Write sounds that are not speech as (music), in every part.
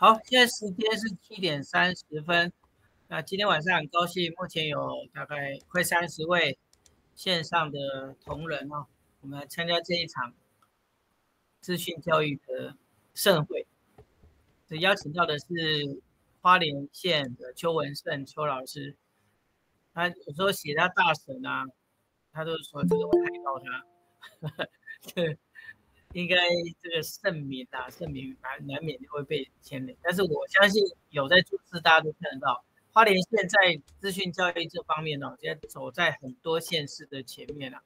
好，现在时间是七点三十分。那今天晚上很高兴，目前有大概快三十位线上的同仁哦，我们来参加这一场资讯教育的盛会。这邀请到的是花莲县的邱文胜邱老师，他有时候写他大婶啊，他都是说这个会害到他，哈哈，对。应该这个盛名啊，盛名难难免就会被牵连，但是我相信有在注视，大家都看得到。花莲现在资讯教育这方面呢，现在走在很多县市的前面了，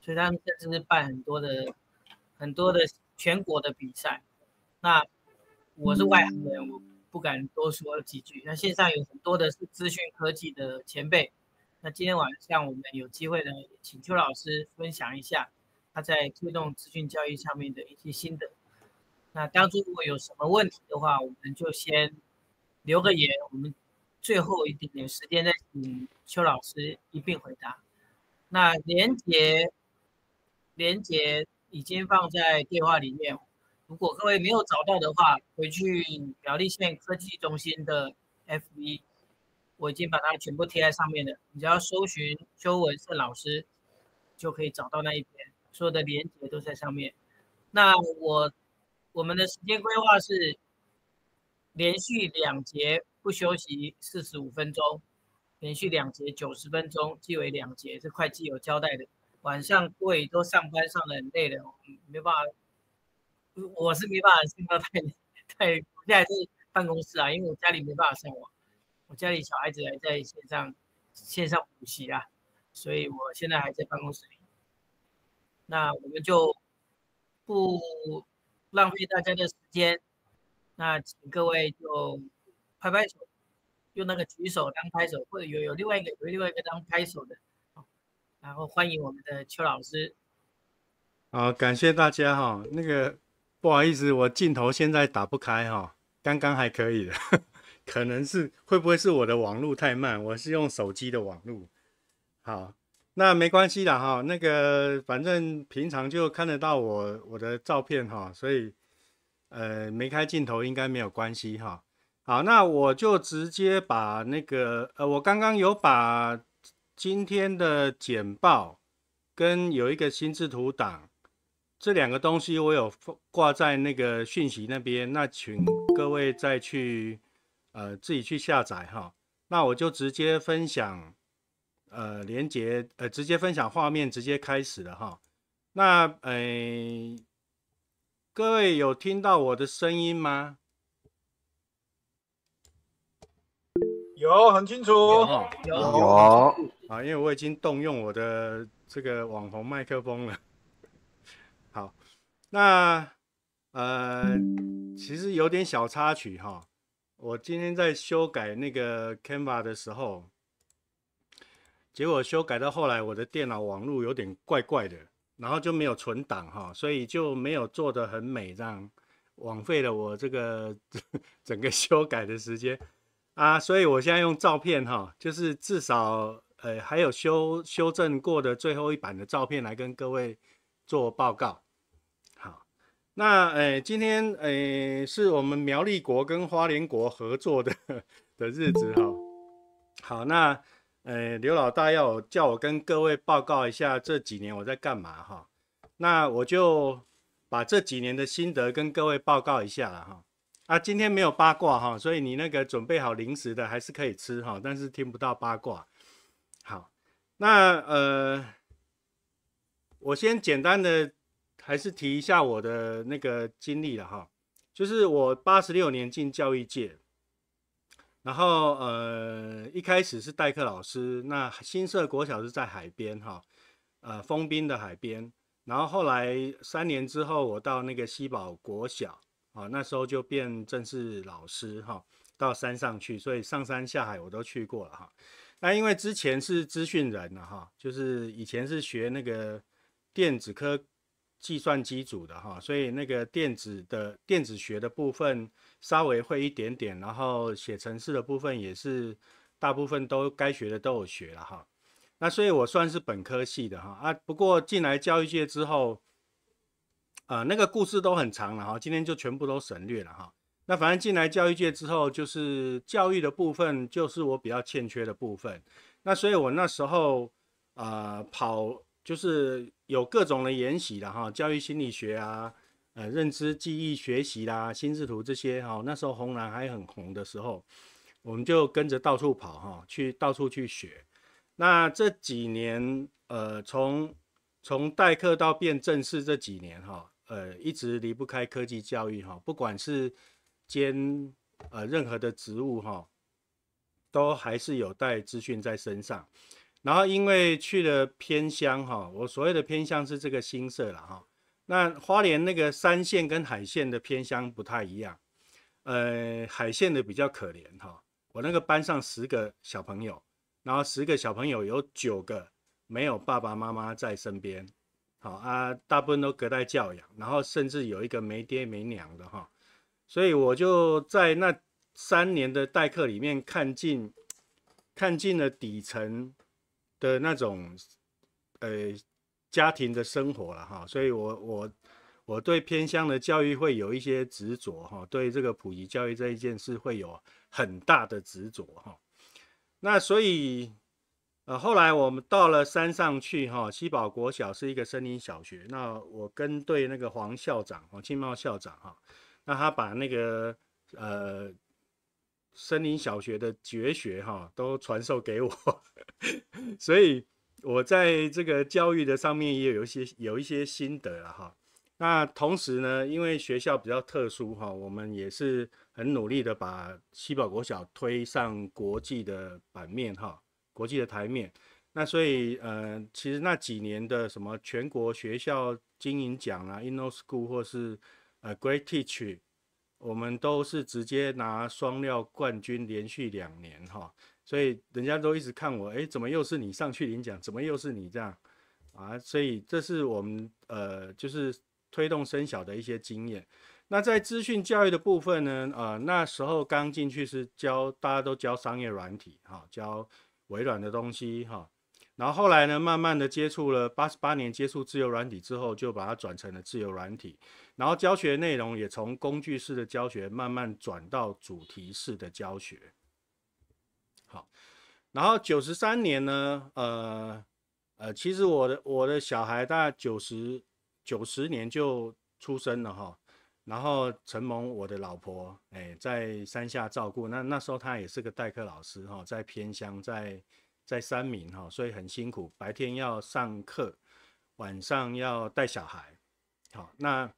所以他们现在是办很多的、很多的全国的比赛。那我是外行人，我不敢多说几句。那线上有很多的是资讯科技的前辈，那今天晚上我们有机会呢，请邱老师分享一下。他在推动资讯教育上面的一些心得。那当初如果有什么问题的话，我们就先留个言，我们最后一点有时间再请邱老师一并回答。那连杰连杰已经放在电话里面，如果各位没有找到的话，回去苗栗县科技中心的 FB，我已经把它全部贴在上面了。你只要搜寻邱文胜老师，就可以找到那一篇。所有的连接都在上面。那我我们的时间规划是连续两节不休息，四十五分钟；连续两节九十分钟，即为两节。这会计有交代的。晚上各位都上班上得很累的，没办法，我是没办法上到太太，现在是办公室啊，因为我家里没办法上网，我家里小孩子还在线上线上补习啊，所以我现在还在办公室里。那我们就不浪费大家的时间，那请各位就拍拍手，用那个举手当拍手，或者有有另外一个有另外一个当拍手的，然后欢迎我们的邱老师。好，感谢大家哈。那个不好意思，我镜头现在打不开哈，刚刚还可以的，(laughs) 可能是会不会是我的网络太慢，我是用手机的网络。好。那没关系的哈，那个反正平常就看得到我我的照片哈，所以呃没开镜头应该没有关系哈。好，那我就直接把那个呃我刚刚有把今天的简报跟有一个心智图档这两个东西我有挂在那个讯息那边，那请各位再去呃自己去下载哈。那我就直接分享。呃，连接呃，直接分享画面，直接开始了哈。那呃，各位有听到我的声音吗？有，很清楚。有有啊，因为我已经动用我的这个网红麦克风了。好，那呃，其实有点小插曲哈。我今天在修改那个 Canva 的时候。结果修改到后来，我的电脑网络有点怪怪的，然后就没有存档哈，所以就没有做得很美，这样枉费了我这个 (laughs) 整个修改的时间啊，所以我现在用照片哈，就是至少呃还有修修正过的最后一版的照片来跟各位做报告。好，那呃今天呃是我们苗栗国跟花莲国合作的的日子哈，好那。呃，刘老大要叫我跟各位报告一下这几年我在干嘛哈，那我就把这几年的心得跟各位报告一下了哈。啊，今天没有八卦哈，所以你那个准备好零食的还是可以吃哈，但是听不到八卦。好，那呃，我先简单的还是提一下我的那个经历了哈，就是我八十六年进教育界。然后呃，一开始是代课老师，那新社国小是在海边哈，呃，丰滨的海边。然后后来三年之后，我到那个西宝国小啊，那时候就变正式老师哈，到山上去，所以上山下海我都去过了哈。那因为之前是资讯人了哈，就是以前是学那个电子科。计算机组的哈，所以那个电子的电子学的部分稍微会一点点，然后写程序的部分也是大部分都该学的都有学了哈。那所以我算是本科系的哈啊，不过进来教育界之后，呃，那个故事都很长了哈，今天就全部都省略了哈。那反正进来教育界之后，就是教育的部分就是我比较欠缺的部分。那所以我那时候呃跑。就是有各种的研习的哈，教育心理学啊，呃，认知、记忆、学习啦，心智图这些哈。那时候红蓝还很红的时候，我们就跟着到处跑哈，去到处去学。那这几年，呃，从从代课到变正式这几年哈，呃，一直离不开科技教育哈，不管是兼呃任何的职务哈，都还是有带资讯在身上。然后因为去了偏乡哈，我所谓的偏乡是这个新社了哈。那花莲那个山线跟海线的偏乡不太一样，呃，海线的比较可怜哈。我那个班上十个小朋友，然后十个小朋友有九个没有爸爸妈妈在身边，好啊，大部分都隔代教养，然后甚至有一个没爹没娘的哈。所以我就在那三年的代课里面看尽看尽了底层。的那种，呃，家庭的生活了哈，所以我我我对偏乡的教育会有一些执着哈，对这个普及教育这一件事会有很大的执着哈。那所以，呃，后来我们到了山上去哈，七宝国小是一个森林小学，那我跟对那个黄校长，黄庆茂校长哈，那他把那个呃。森林小学的绝学哈，都传授给我，(laughs) 所以我在这个教育的上面也有一些有一些心得了哈。那同时呢，因为学校比较特殊哈，我们也是很努力的把七宝国小推上国际的版面哈，国际的台面。那所以呃，其实那几年的什么全国学校经营奖啊，Inno School 或是呃 Great Teach。我们都是直接拿双料冠军，连续两年哈，所以人家都一直看我，哎，怎么又是你上去领奖？怎么又是你这样啊？所以这是我们呃，就是推动生小的一些经验。那在资讯教育的部分呢，呃，那时候刚进去是教大家都教商业软体哈，教微软的东西哈。然后后来呢，慢慢的接触了八十八年，接触自由软体之后，就把它转成了自由软体。然后教学内容也从工具式的教学慢慢转到主题式的教学。好，然后九十三年呢，呃呃，其实我的我的小孩大概九十九十年就出生了哈。然后承蒙我的老婆哎，在山下照顾，那那时候他也是个代课老师哈，在偏乡在。在三明哈，所以很辛苦，白天要上课，晚上要带小孩。好，那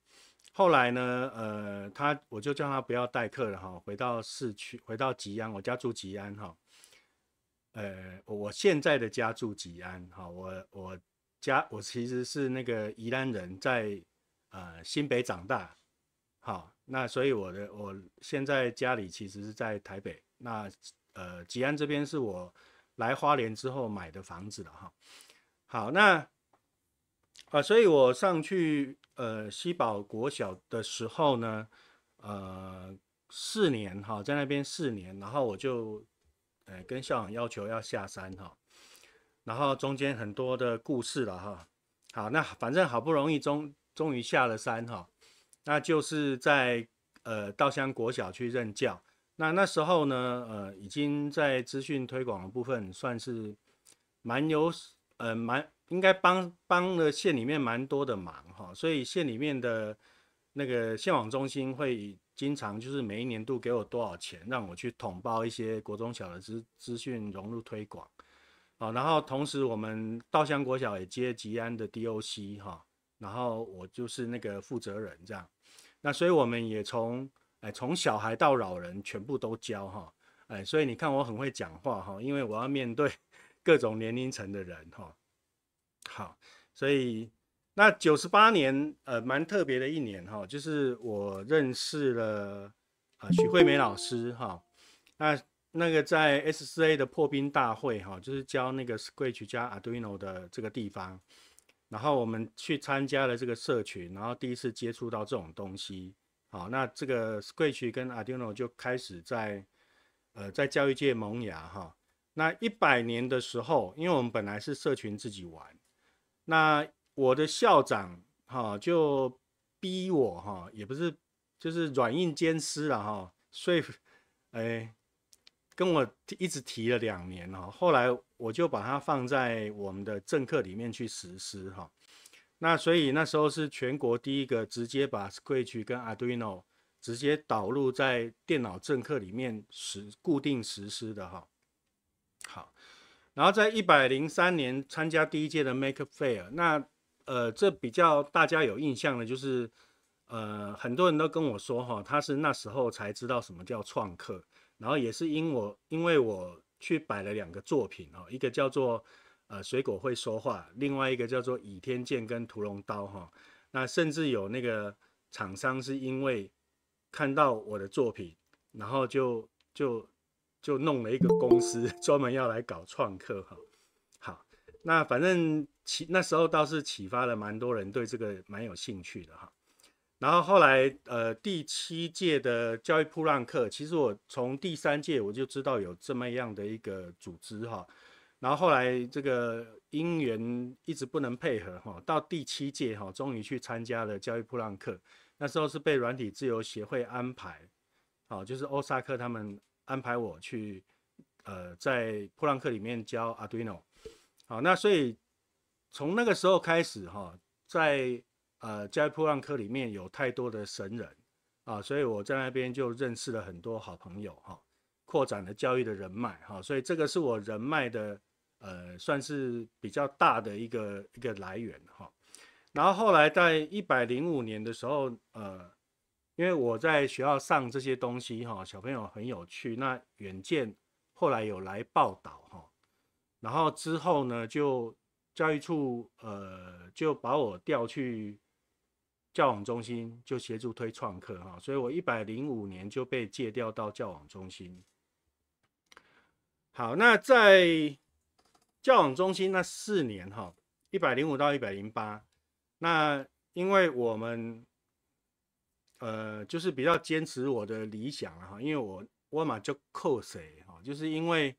后来呢？呃，他我就叫他不要代课了哈，回到市区，回到吉安。我家住吉安哈，呃，我现在的家住吉安哈，我我家我其实是那个宜兰人，在呃新北长大。好，那所以我的我现在家里其实是在台北，那呃吉安这边是我。来花莲之后买的房子了哈，好那啊，所以我上去呃西宝国小的时候呢，呃四年哈，在那边四年，然后我就呃跟校长要求要下山哈，然后中间很多的故事了哈，好那反正好不容易终终于下了山哈，那就是在呃稻香国小去任教。那那时候呢，呃，已经在资讯推广的部分算是蛮有，呃，蛮应该帮帮了县里面蛮多的忙哈。所以县里面的那个县网中心会经常就是每一年度给我多少钱，让我去统包一些国中小的资资讯融入推广啊。然后同时我们稻香国小也接吉安的 DOC 哈，然后我就是那个负责人这样。那所以我们也从哎，从小孩到老人，全部都教哈。哎，所以你看我很会讲话哈，因为我要面对 (laughs) 各种年龄层的人哈。好，所以那九十八年，呃，蛮特别的一年哈，就是我认识了啊许惠美老师哈。那那个在 S 四 A 的破冰大会哈，就是教那个 Scratch 加 Arduino 的这个地方，然后我们去参加了这个社群，然后第一次接触到这种东西。好，那这个 Scratch 跟 Arduino 就开始在，呃，在教育界萌芽哈。那一百年的时候，因为我们本来是社群自己玩，那我的校长哈就逼我哈，也不是就是软硬兼施了哈，说，哎，跟我一直提了两年哈，后来我就把它放在我们的政课里面去实施哈。那所以那时候是全国第一个直接把 Scratch 跟 Arduino 直接导入在电脑正客里面实固定实施的哈。好，然后在一百零三年参加第一届的 m a k e Fair，那呃这比较大家有印象的，就是呃很多人都跟我说哈，他是那时候才知道什么叫创客，然后也是因我因为我去摆了两个作品哦，一个叫做。呃，水果会说话。另外一个叫做倚天剑跟屠龙刀哈。那甚至有那个厂商是因为看到我的作品，然后就就就弄了一个公司 (laughs) 专门要来搞创客哈。好，那反正启那时候倒是启发了蛮多人对这个蛮有兴趣的哈。然后后来呃第七届的教育铺浪课，其实我从第三届我就知道有这么样的一个组织哈。然后后来这个因缘一直不能配合哈，到第七届哈，终于去参加了教育普朗克，那时候是被软体自由协会安排，好，就是欧沙克他们安排我去，呃，在普朗克里面教 Arduino，好，那所以从那个时候开始哈，在呃教育普朗克里面有太多的神人啊，所以我在那边就认识了很多好朋友哈，扩展了教育的人脉哈，所以这个是我人脉的。呃，算是比较大的一个一个来源哈。然后后来在一百零五年的时候，呃，因为我在学校上这些东西哈，小朋友很有趣。那远见后来有来报道哈。然后之后呢，就教育处呃就把我调去教网中心，就协助推创客哈。所以我一百零五年就被借调到教网中心。好，那在。教养中心那四年哈，一百零五到一百零八，那因为我们呃就是比较坚持我的理想哈，因为我我嘛就扣谁哈，就是因为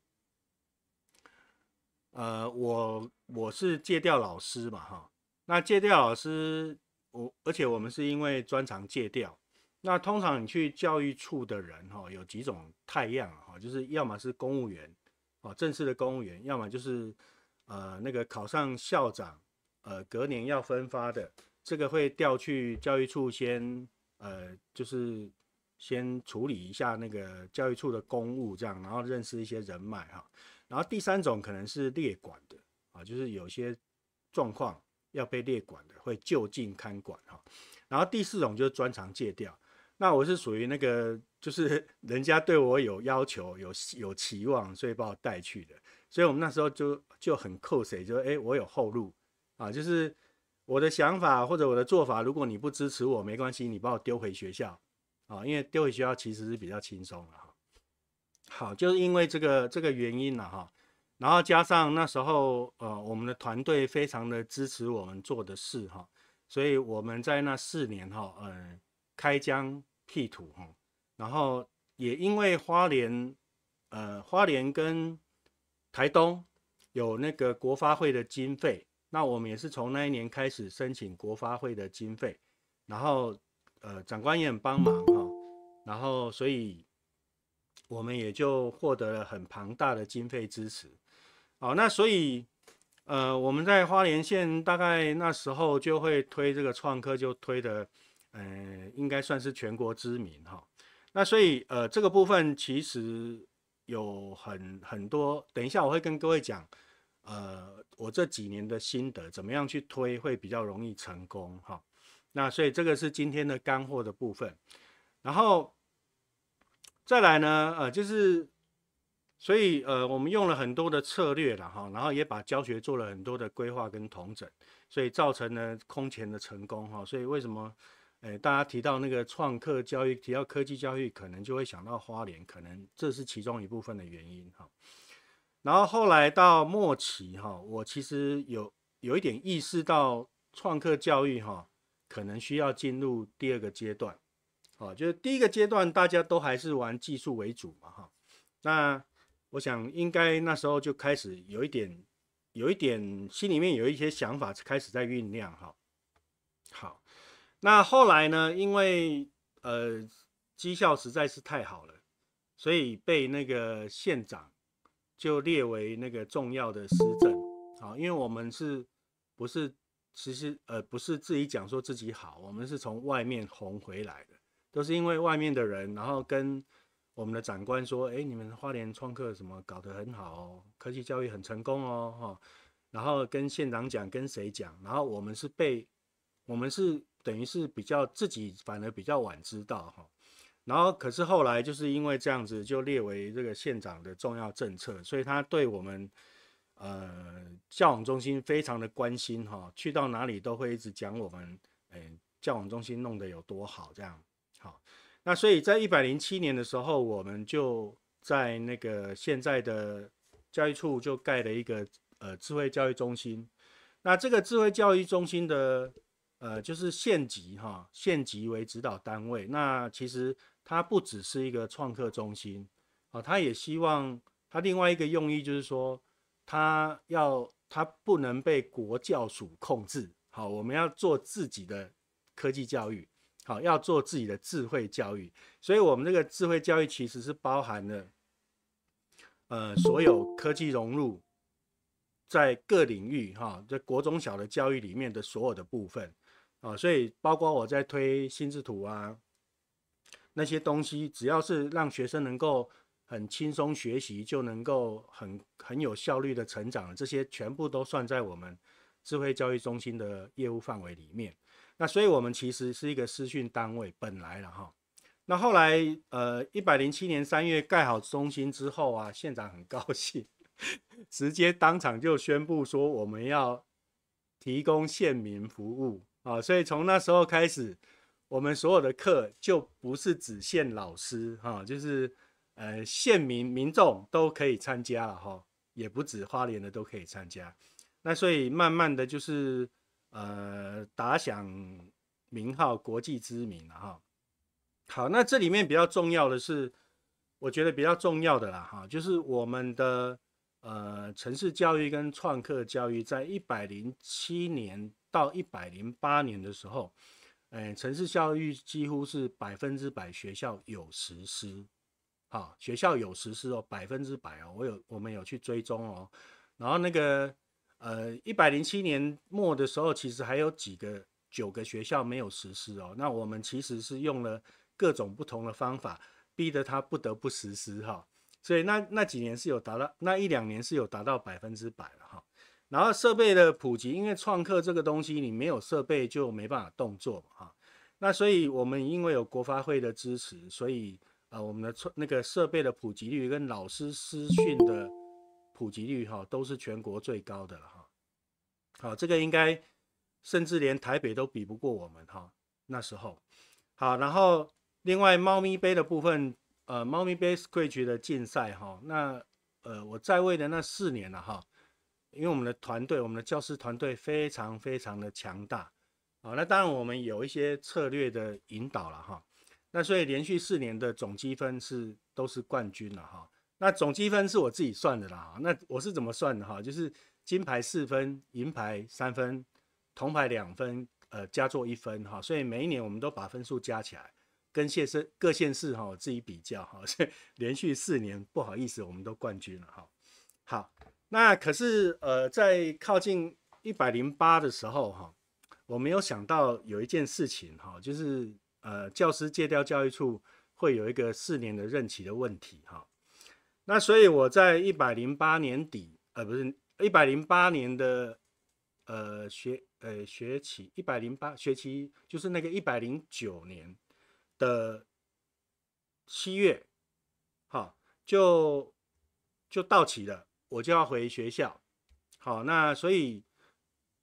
呃我我是借调老师嘛哈，那借调老师我而且我们是因为专长借调，那通常你去教育处的人哈有几种太样哈，就是要么是公务员。哦，正式的公务员，要么就是，呃，那个考上校长，呃，隔年要分发的，这个会调去教育处先，呃，就是先处理一下那个教育处的公务，这样，然后认识一些人脉哈。然后第三种可能是列管的，啊，就是有些状况要被列管的，会就近看管哈。然后第四种就是专长借调。那我是属于那个，就是 (laughs) 人家对我有要求、有有期望，所以把我带去的。所以我们那时候就就很扣谁，就说：哎，我有后路啊，就是我的想法或者我的做法，如果你不支持我，没关系，你把我丢回学校啊，因为丢回学校其实是比较轻松的哈。好，就是因为这个这个原因了哈。然后加上那时候呃，我们的团队非常的支持我们做的事哈，所以我们在那四年哈，嗯，开疆。P 图哈，然后也因为花莲，呃，花莲跟台东有那个国发会的经费，那我们也是从那一年开始申请国发会的经费，然后呃，长官也很帮忙哈，然后所以我们也就获得了很庞大的经费支持。好，那所以呃，我们在花莲县大概那时候就会推这个创客，就推的。嗯，应该算是全国知名哈，那所以呃这个部分其实有很很多，等一下我会跟各位讲，呃我这几年的心得，怎么样去推会比较容易成功哈，那所以这个是今天的干货的部分，然后再来呢，呃就是所以呃我们用了很多的策略了哈，然后也把教学做了很多的规划跟统整，所以造成了空前的成功哈，所以为什么？呃，大家提到那个创客教育，提到科技教育，可能就会想到花莲，可能这是其中一部分的原因哈。然后后来到末期哈，我其实有有一点意识到创客教育哈，可能需要进入第二个阶段。哦，就是第一个阶段大家都还是玩技术为主嘛哈。那我想应该那时候就开始有一点，有一点心里面有一些想法开始在酝酿哈。好。那后来呢？因为呃，绩效实在是太好了，所以被那个县长就列为那个重要的施政啊。因为我们是，不是，其实呃，不是自己讲说自己好，我们是从外面红回来的，都是因为外面的人，然后跟我们的长官说：“哎，你们花莲创客什么搞得很好哦，科技教育很成功哦，哈。”然后跟县长讲，跟谁讲？然后我们是被，我们是。等于是比较自己反而比较晚知道哈，然后可是后来就是因为这样子就列为这个县长的重要政策，所以他对我们呃教网中心非常的关心哈，去到哪里都会一直讲我们哎教网中心弄得有多好这样好。那所以在一百零七年的时候，我们就在那个现在的教育处就盖了一个呃智慧教育中心，那这个智慧教育中心的。呃，就是县级哈，县级为指导单位。那其实它不只是一个创客中心啊，它也希望它另外一个用意就是说，它要它不能被国教署控制。好，我们要做自己的科技教育，好，要做自己的智慧教育。所以，我们这个智慧教育其实是包含了呃，所有科技融入在各领域哈，在国中小的教育里面的所有的部分。啊，所以包括我在推心智图啊，那些东西，只要是让学生能够很轻松学习，就能够很很有效率的成长，这些全部都算在我们智慧教育中心的业务范围里面。那所以我们其实是一个私训单位本来了哈。那后来呃，一百零七年三月盖好中心之后啊，县长很高兴，(laughs) 直接当场就宣布说我们要提供县民服务。啊，所以从那时候开始，我们所有的课就不是只限老师哈，就是呃县民民众都可以参加了哈，也不止花莲的都可以参加。那所以慢慢的就是呃打响名号、国际知名了哈。好，那这里面比较重要的是，我觉得比较重要的啦哈，就是我们的呃城市教育跟创客教育在一百零七年。到一百零八年的时候，诶，城市教育几乎是百分之百学校有实施，好，学校有实施哦，百分之百哦，我有我们有去追踪哦，然后那个呃，一百零七年末的时候，其实还有几个九个学校没有实施哦，那我们其实是用了各种不同的方法，逼得他不得不实施哈，所以那那几年是有达到那一两年是有达到百分之百了哈。然后设备的普及，因为创客这个东西，你没有设备就没办法动作啊。那所以我们因为有国发会的支持，所以啊，我们的那个设备的普及率跟老师私讯的普及率哈，都是全国最高的了哈。好，这个应该甚至连台北都比不过我们哈。那时候，好，然后另外猫咪杯的部分，呃，猫咪杯 squidge 的竞赛哈，那呃我在位的那四年了哈。因为我们的团队，我们的教师团队非常非常的强大，好，那当然我们有一些策略的引导了哈，那所以连续四年的总积分是都是冠军了哈，那总积分是我自己算的啦，那我是怎么算的哈，就是金牌四分，银牌三分，铜牌两分，呃，加做一分哈，所以每一年我们都把分数加起来，跟县市各县市哈自己比较哈，所以连续四年不好意思，我们都冠军了哈，好。那可是呃，在靠近一百零八的时候哈，我没有想到有一件事情哈，就是呃，教师借调教育处会有一个四年的任期的问题哈。那所以我在一百零八年底，呃，不是一百零八年的呃学呃学期，一百零八学期就是那个一百零九年的七月，哈，就就到期了。我就要回学校，好，那所以，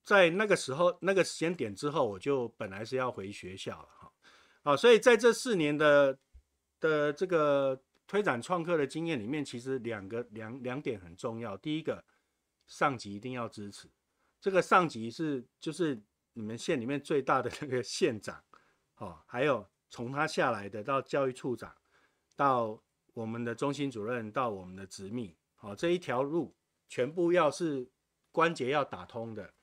在那个时候、那个时间点之后，我就本来是要回学校了，哈，好，所以在这四年的的这个推展创客的经验里面，其实两个两两点很重要。第一个，上级一定要支持，这个上级是就是你们县里面最大的那个县长，哦，还有从他下来的到教育处长，到我们的中心主任，到我们的执秘。好，这一条路全部要是关节要打通的，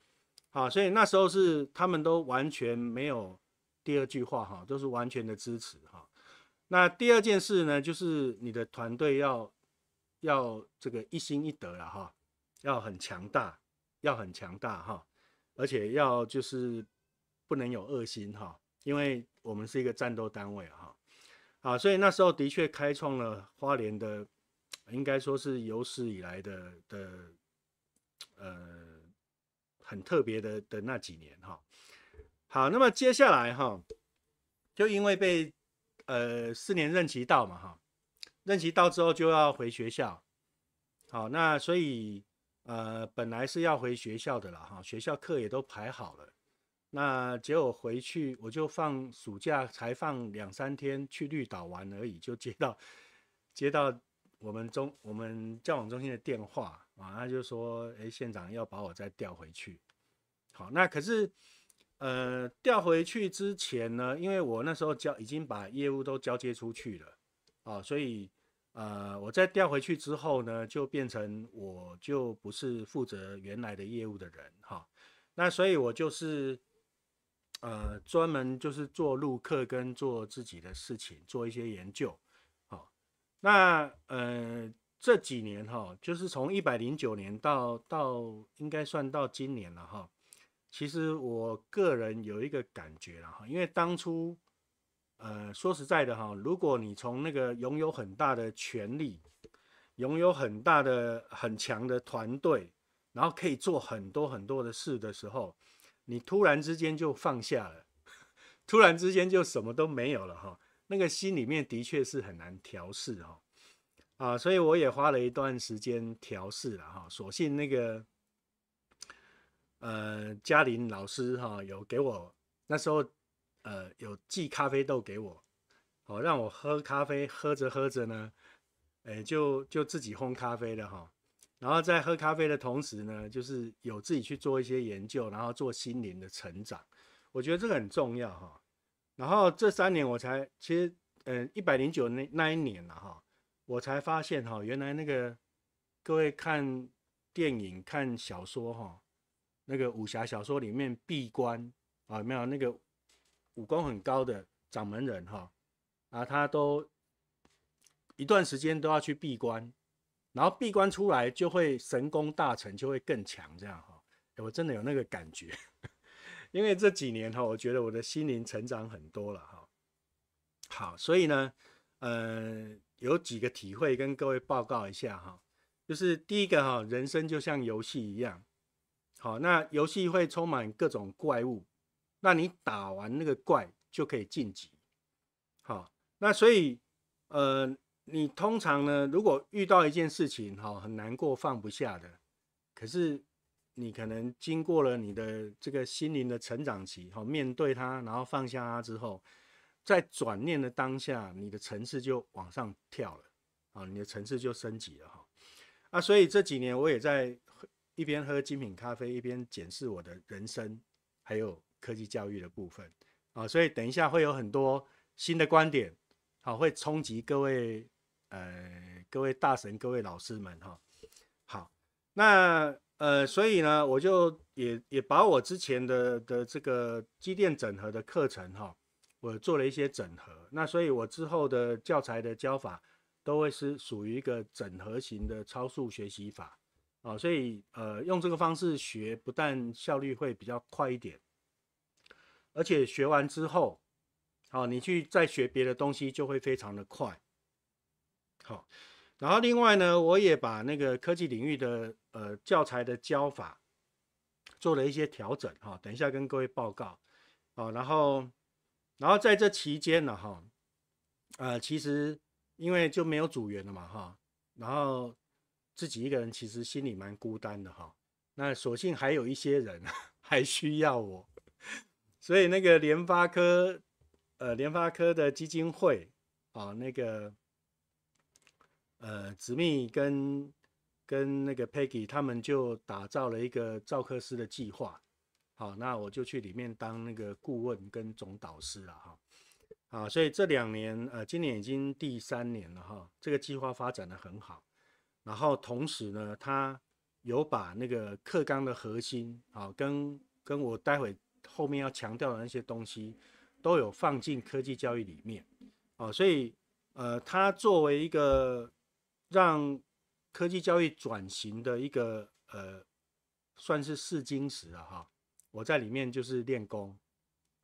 好，所以那时候是他们都完全没有第二句话哈，都是完全的支持哈。那第二件事呢，就是你的团队要要这个一心一德了哈，要很强大，要很强大哈，而且要就是不能有恶心哈，因为我们是一个战斗单位哈，啊，所以那时候的确开创了花莲的。应该说是有史以来的的呃很特别的的那几年哈，好，那么接下来哈，就因为被呃四年任期到嘛哈，任期到之后就要回学校，好，那所以呃本来是要回学校的了哈，学校课也都排好了，那结果回去我就放暑假才放两三天去绿岛玩而已，就接到接到。我们中我们教网中心的电话啊，他就说，哎，县长要把我再调回去。好，那可是，呃，调回去之前呢，因为我那时候交已经把业务都交接出去了啊，所以，呃，我再调回去之后呢，就变成我就不是负责原来的业务的人哈。那所以我就是，呃，专门就是做入课跟做自己的事情，做一些研究。那呃这几年哈，就是从一百零九年到到应该算到今年了哈。其实我个人有一个感觉了哈，因为当初呃说实在的哈，如果你从那个拥有很大的权力，拥有很大的很强的团队，然后可以做很多很多的事的时候，你突然之间就放下了，(laughs) 突然之间就什么都没有了哈。那个心里面的确是很难调试哈啊，所以我也花了一段时间调试了哈。所幸那个呃嘉玲老师哈有给我那时候呃有寄咖啡豆给我，哦让我喝咖啡，喝着喝着呢，哎就就自己烘咖啡了哈。然后在喝咖啡的同时呢，就是有自己去做一些研究，然后做心灵的成长，我觉得这个很重要哈。然后这三年我才，其实，呃，一百零九那那一年了哈，我才发现哈，原来那个各位看电影、看小说哈，那个武侠小说里面闭关啊，没有那个武功很高的掌门人哈？啊，他都一段时间都要去闭关，然后闭关出来就会神功大成，就会更强这样哈。我真的有那个感觉。因为这几年哈，我觉得我的心灵成长很多了哈。好，所以呢，呃，有几个体会跟各位报告一下哈。就是第一个哈，人生就像游戏一样。好，那游戏会充满各种怪物，那你打完那个怪就可以晋级。好，那所以呃，你通常呢，如果遇到一件事情哈，很难过放不下的，可是。你可能经过了你的这个心灵的成长期，哈，面对它，然后放下它之后，在转念的当下，你的层次就往上跳了，啊，你的层次就升级了，哈，啊，所以这几年我也在一边喝精品咖啡，一边检视我的人生，还有科技教育的部分，啊，所以等一下会有很多新的观点，好，会冲击各位，呃，各位大神，各位老师们，哈，好，那。呃，所以呢，我就也也把我之前的的这个机电整合的课程哈，我做了一些整合。那所以我之后的教材的教法都会是属于一个整合型的超速学习法啊。所以呃，用这个方式学，不但效率会比较快一点，而且学完之后，好，你去再学别的东西就会非常的快。好，然后另外呢，我也把那个科技领域的。呃，教材的教法做了一些调整哈，等一下跟各位报告啊。然后，然后在这期间呢，哈，呃，其实因为就没有组员了嘛哈，然后自己一个人其实心里蛮孤单的哈。那所幸还有一些人 (laughs) 还需要我，所以那个联发科，呃，联发科的基金会啊，那个呃，子密跟。跟那个 Peggy 他们就打造了一个造课师的计划，好，那我就去里面当那个顾问跟总导师了哈，啊，所以这两年，呃，今年已经第三年了哈，这个计划发展的很好，然后同时呢，他有把那个课纲的核心，好，跟跟我待会后面要强调的那些东西，都有放进科技教育里面，哦，所以，呃，他作为一个让科技教育转型的一个呃，算是试金石了哈。我在里面就是练功，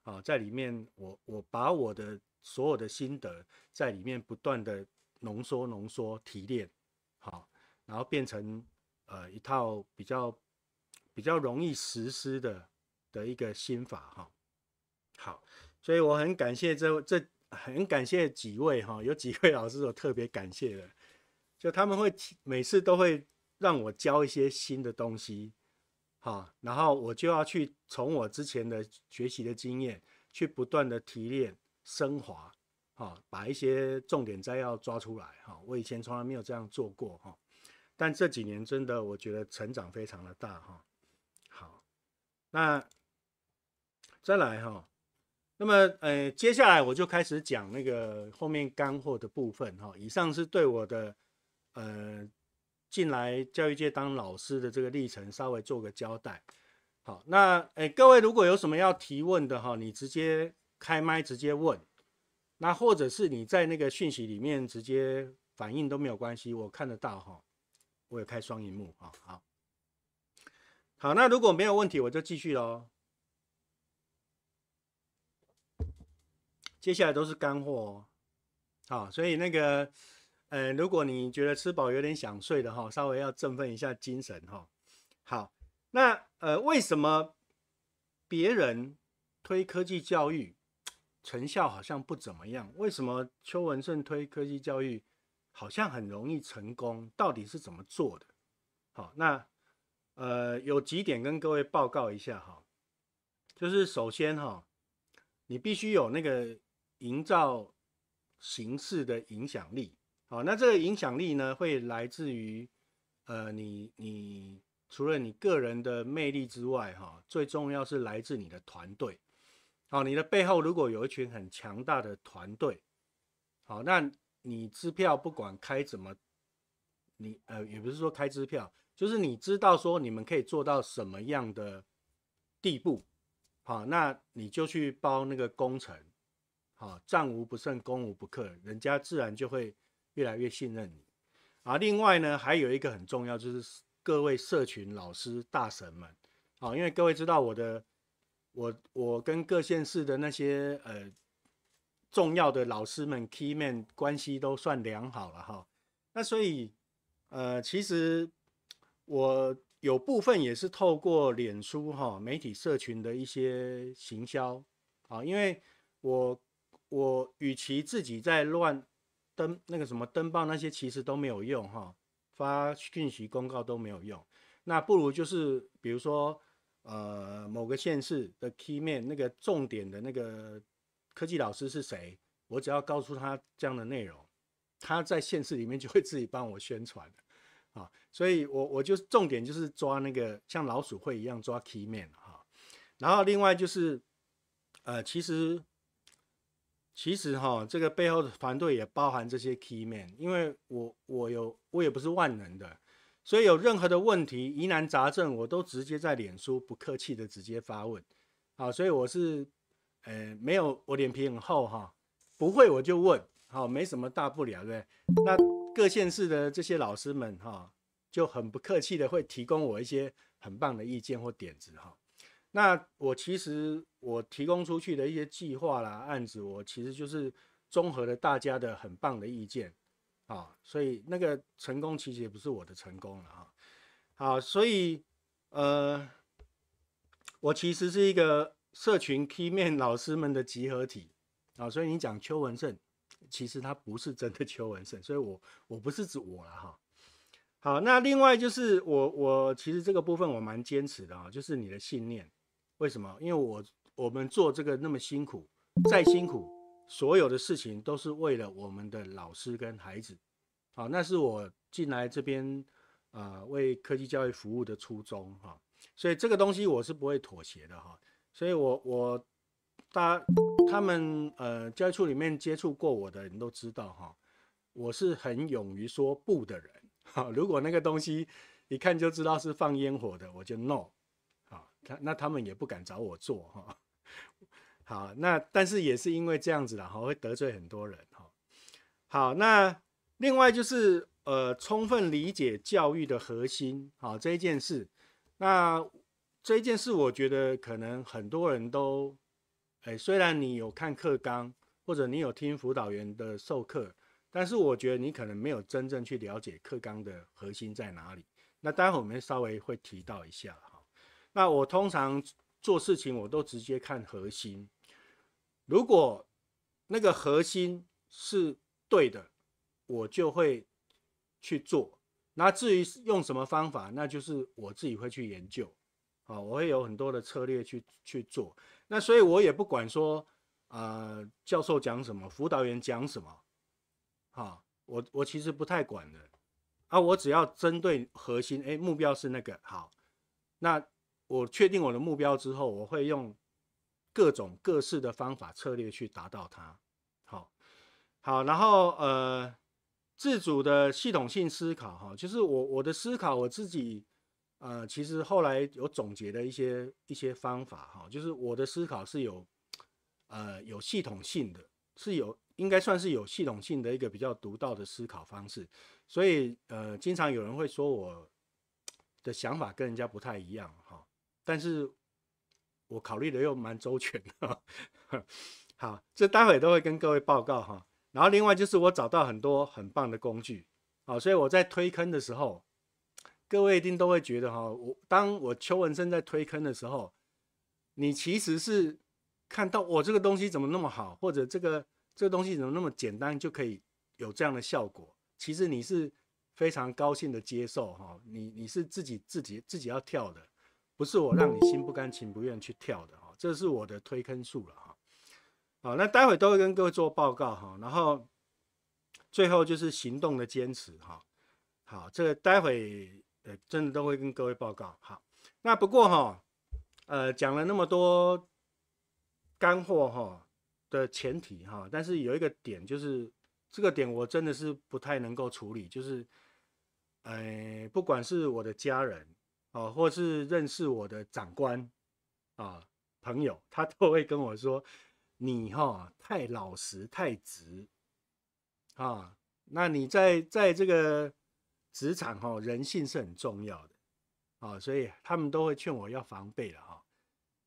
啊，在里面我我把我的所有的心得在里面不断的浓缩、浓缩、提炼，好，然后变成呃一套比较比较容易实施的的一个心法哈。好，所以我很感谢这这很感谢几位哈，有几位老师我特别感谢的。就他们会每次都会让我教一些新的东西，哈，然后我就要去从我之前的学习的经验去不断的提炼升华，哈，把一些重点摘要抓出来，哈，我以前从来没有这样做过，哈，但这几年真的我觉得成长非常的大，哈，好，那再来哈，那么呃，接下来我就开始讲那个后面干货的部分，哈，以上是对我的。呃，进来教育界当老师的这个历程，稍微做个交代。好，那哎，各位如果有什么要提问的哈，你直接开麦直接问，那或者是你在那个讯息里面直接反映都没有关系，我看得到哈，我有开双荧幕啊，好好，那如果没有问题，我就继续喽。接下来都是干货。哦，好，所以那个。呃，如果你觉得吃饱有点想睡的哈，稍微要振奋一下精神哈。好，那呃，为什么别人推科技教育成效好像不怎么样？为什么邱文顺推科技教育好像很容易成功？到底是怎么做的？好，那呃，有几点跟各位报告一下哈，就是首先哈，你必须有那个营造形式的影响力。好，那这个影响力呢，会来自于，呃，你你除了你个人的魅力之外，哈，最重要是来自你的团队。好，你的背后如果有一群很强大的团队，好，那你支票不管开怎么，你呃也不是说开支票，就是你知道说你们可以做到什么样的地步，好，那你就去包那个工程，好，战无不胜，攻无不克，人家自然就会。越来越信任你啊！另外呢，还有一个很重要，就是各位社群老师大神们啊，因为各位知道我的，我我跟各县市的那些呃重要的老师们 key man 关系都算良好了哈。那所以呃，其实我有部分也是透过脸书哈媒体社群的一些行销啊，因为我我与其自己在乱。灯那个什么灯报那些其实都没有用哈，发讯息公告都没有用，那不如就是比如说呃某个县市的 key man 那个重点的那个科技老师是谁，我只要告诉他这样的内容，他在县市里面就会自己帮我宣传啊，所以我我就是重点就是抓那个像老鼠会一样抓 key man 哈，然后另外就是呃其实。其实哈，这个背后的团队也包含这些 key man，因为我我有我也不是万能的，所以有任何的问题疑难杂症，我都直接在脸书不客气的直接发问，好，所以我是呃没有我脸皮很厚哈，不会我就问，好，没什么大不了，对不对？那各县市的这些老师们哈，就很不客气的会提供我一些很棒的意见或点子哈。那我其实我提供出去的一些计划啦案子，我其实就是综合了大家的很棒的意见，啊，所以那个成功其实也不是我的成功了啊，好，所以呃，我其实是一个社群 K 面老师们的集合体啊，所以你讲邱文胜，其实他不是真的邱文胜，所以我我不是指我了哈，好，那另外就是我我其实这个部分我蛮坚持的啊，就是你的信念。为什么？因为我我们做这个那么辛苦，再辛苦，所有的事情都是为了我们的老师跟孩子，好，那是我进来这边呃为科技教育服务的初衷哈，所以这个东西我是不会妥协的哈，所以我我大他们呃教育处里面接触过我的人都知道哈，我是很勇于说不的人哈，(laughs) 如果那个东西一看就知道是放烟火的，我就 no。那那他们也不敢找我做哈，好那但是也是因为这样子啦，哈会得罪很多人哈，好那另外就是呃充分理解教育的核心，好这一件事，那这一件事我觉得可能很多人都，哎虽然你有看课纲或者你有听辅导员的授课，但是我觉得你可能没有真正去了解课纲的核心在哪里，那待会我们稍微会提到一下。那我通常做事情，我都直接看核心。如果那个核心是对的，我就会去做。那至于用什么方法，那就是我自己会去研究。啊，我会有很多的策略去去做。那所以，我也不管说，呃，教授讲什么，辅导员讲什么，啊，我我其实不太管的。啊，我只要针对核心，哎，目标是那个好，那。我确定我的目标之后，我会用各种各式的方法策略去达到它。好，好，然后呃，自主的系统性思考哈，就是我我的思考我自己呃，其实后来有总结的一些一些方法哈，就是我的思考是有呃有系统性的，是有应该算是有系统性的一个比较独到的思考方式。所以呃，经常有人会说我的想法跟人家不太一样。但是我考虑的又蛮周全的，(laughs) 好，这待会都会跟各位报告哈。然后另外就是我找到很多很棒的工具啊，所以我在推坑的时候，各位一定都会觉得哈，我当我邱文生在推坑的时候，你其实是看到我这个东西怎么那么好，或者这个这个东西怎么那么简单就可以有这样的效果，其实你是非常高兴的接受哈，你你是自己自己自己要跳的。不是我让你心不甘情不愿去跳的哈，这是我的推坑术了哈。好，那待会都会跟各位做报告哈，然后最后就是行动的坚持哈。好，这个待会呃真的都会跟各位报告。好，那不过哈，呃，讲了那么多干货哈的前提哈，但是有一个点就是这个点我真的是不太能够处理，就是呃，不管是我的家人。哦，或是认识我的长官啊，朋友，他都会跟我说，你哈太老实太直啊，那你在在这个职场哈，人性是很重要的啊，所以他们都会劝我要防备了哈。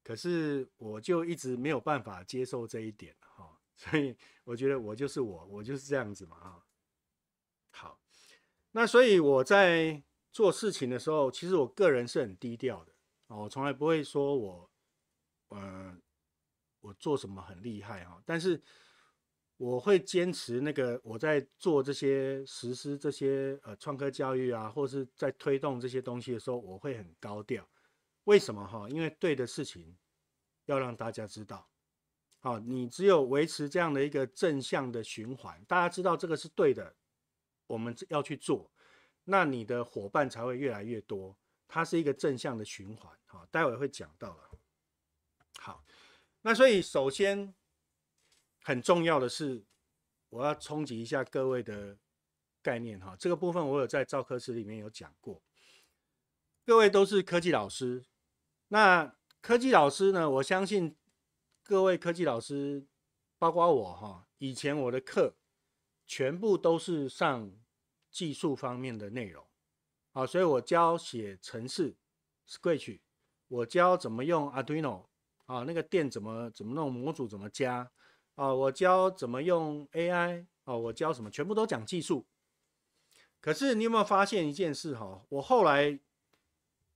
可是我就一直没有办法接受这一点哈，所以我觉得我就是我，我就是这样子嘛啊。好，那所以我在。做事情的时候，其实我个人是很低调的我从来不会说我，嗯，我做什么很厉害啊。但是我会坚持那个我在做这些实施这些呃创客教育啊，或是在推动这些东西的时候，我会很高调。为什么哈？因为对的事情要让大家知道，好，你只有维持这样的一个正向的循环，大家知道这个是对的，我们要去做。那你的伙伴才会越来越多，它是一个正向的循环。好，待会会讲到了。好，那所以首先很重要的是，我要冲击一下各位的概念。哈，这个部分我有在教科书里面有讲过。各位都是科技老师，那科技老师呢？我相信各位科技老师，包括我哈，以前我的课全部都是上。技术方面的内容，好，所以我教写程式，Scratch，我教怎么用 Arduino，啊，那个电怎么怎么弄模组怎么加，啊，我教怎么用 AI，啊，我教什么全部都讲技术。可是你有没有发现一件事哈？我后来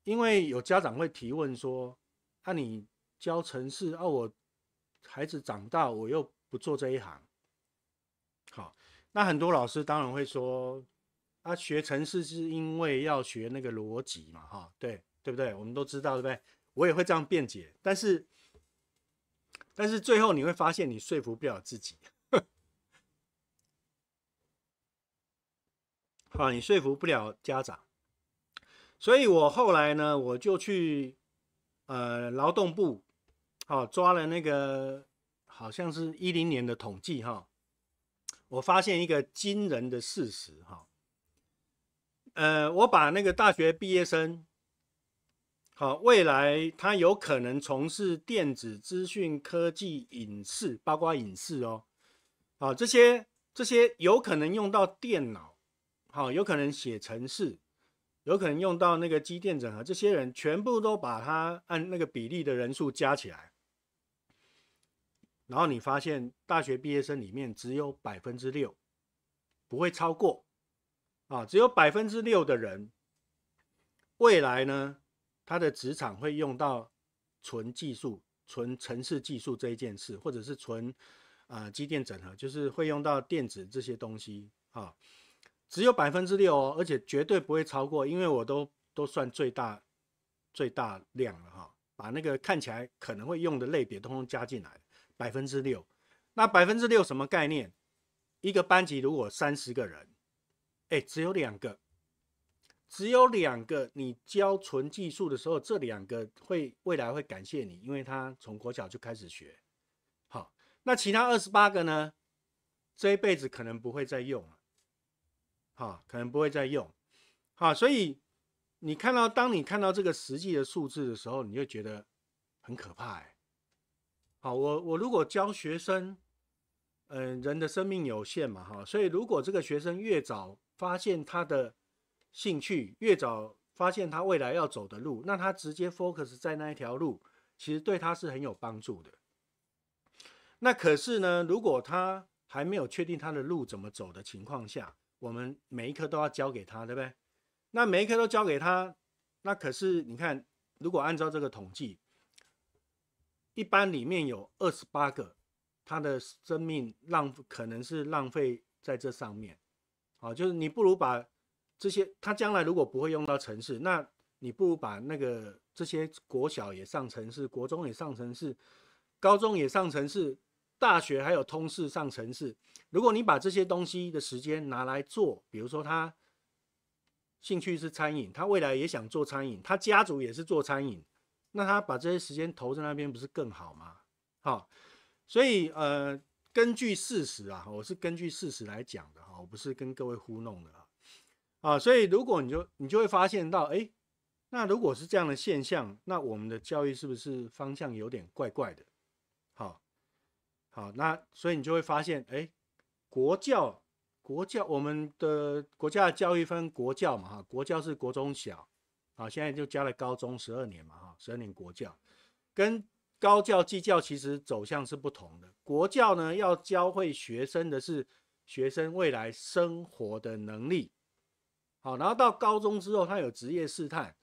因为有家长会提问说，那你教程式啊，我孩子长大我又不做这一行，好，那很多老师当然会说。他学城市是因为要学那个逻辑嘛，哈，对对不对？我们都知道，对不对？我也会这样辩解，但是但是最后你会发现，你说服不了自己，啊，你说服不了家长，所以我后来呢，我就去呃劳动部，哦，抓了那个好像是一零年的统计，哈，我发现一个惊人的事实，哈。呃，我把那个大学毕业生，好，未来他有可能从事电子资讯科技、影视、八卦影视哦，好，这些这些有可能用到电脑，好，有可能写程式，有可能用到那个机电整合，这些人全部都把它按那个比例的人数加起来，然后你发现大学毕业生里面只有百分之六，不会超过。啊，只有百分之六的人，未来呢，他的职场会用到纯技术、纯城市技术这一件事，或者是纯呃机电整合，就是会用到电子这些东西啊。只有百分之六，而且绝对不会超过，因为我都都算最大最大量了哈，把那个看起来可能会用的类别通通加进来，百分之六。那百分之六什么概念？一个班级如果三十个人。哎，只有两个，只有两个。你教纯技术的时候，这两个会未来会感谢你，因为他从国小就开始学。好，那其他二十八个呢？这一辈子可能不会再用了，好，可能不会再用，好，所以你看到，当你看到这个实际的数字的时候，你就觉得很可怕，哎。好，我我如果教学生，嗯，人的生命有限嘛，哈，所以如果这个学生越早。发现他的兴趣越早发现他未来要走的路，那他直接 focus 在那一条路，其实对他是很有帮助的。那可是呢，如果他还没有确定他的路怎么走的情况下，我们每一科都要教给他，对不对？那每一科都教给他，那可是你看，如果按照这个统计，一般里面有二十八个，他的生命浪可能是浪费在这上面。啊，就是你不如把这些，他将来如果不会用到城市，那你不如把那个这些国小也上城市，国中也上城市，高中也上城市，大学还有通识上城市。如果你把这些东西的时间拿来做，比如说他兴趣是餐饮，他未来也想做餐饮，他家族也是做餐饮，那他把这些时间投在那边不是更好吗？好，所以呃。根据事实啊，我是根据事实来讲的哈，我不是跟各位糊弄的啊，啊，所以如果你就你就会发现到，哎，那如果是这样的现象，那我们的教育是不是方向有点怪怪的？好，好，那所以你就会发现，哎，国教国教，我们的国家教育分国教嘛哈，国教是国中小啊，现在就加了高中十二年嘛哈，十二年国教跟。高教、技教其实走向是不同的。国教呢，要教会学生的是学生未来生活的能力。好，然后到高中之后，他有职业试探，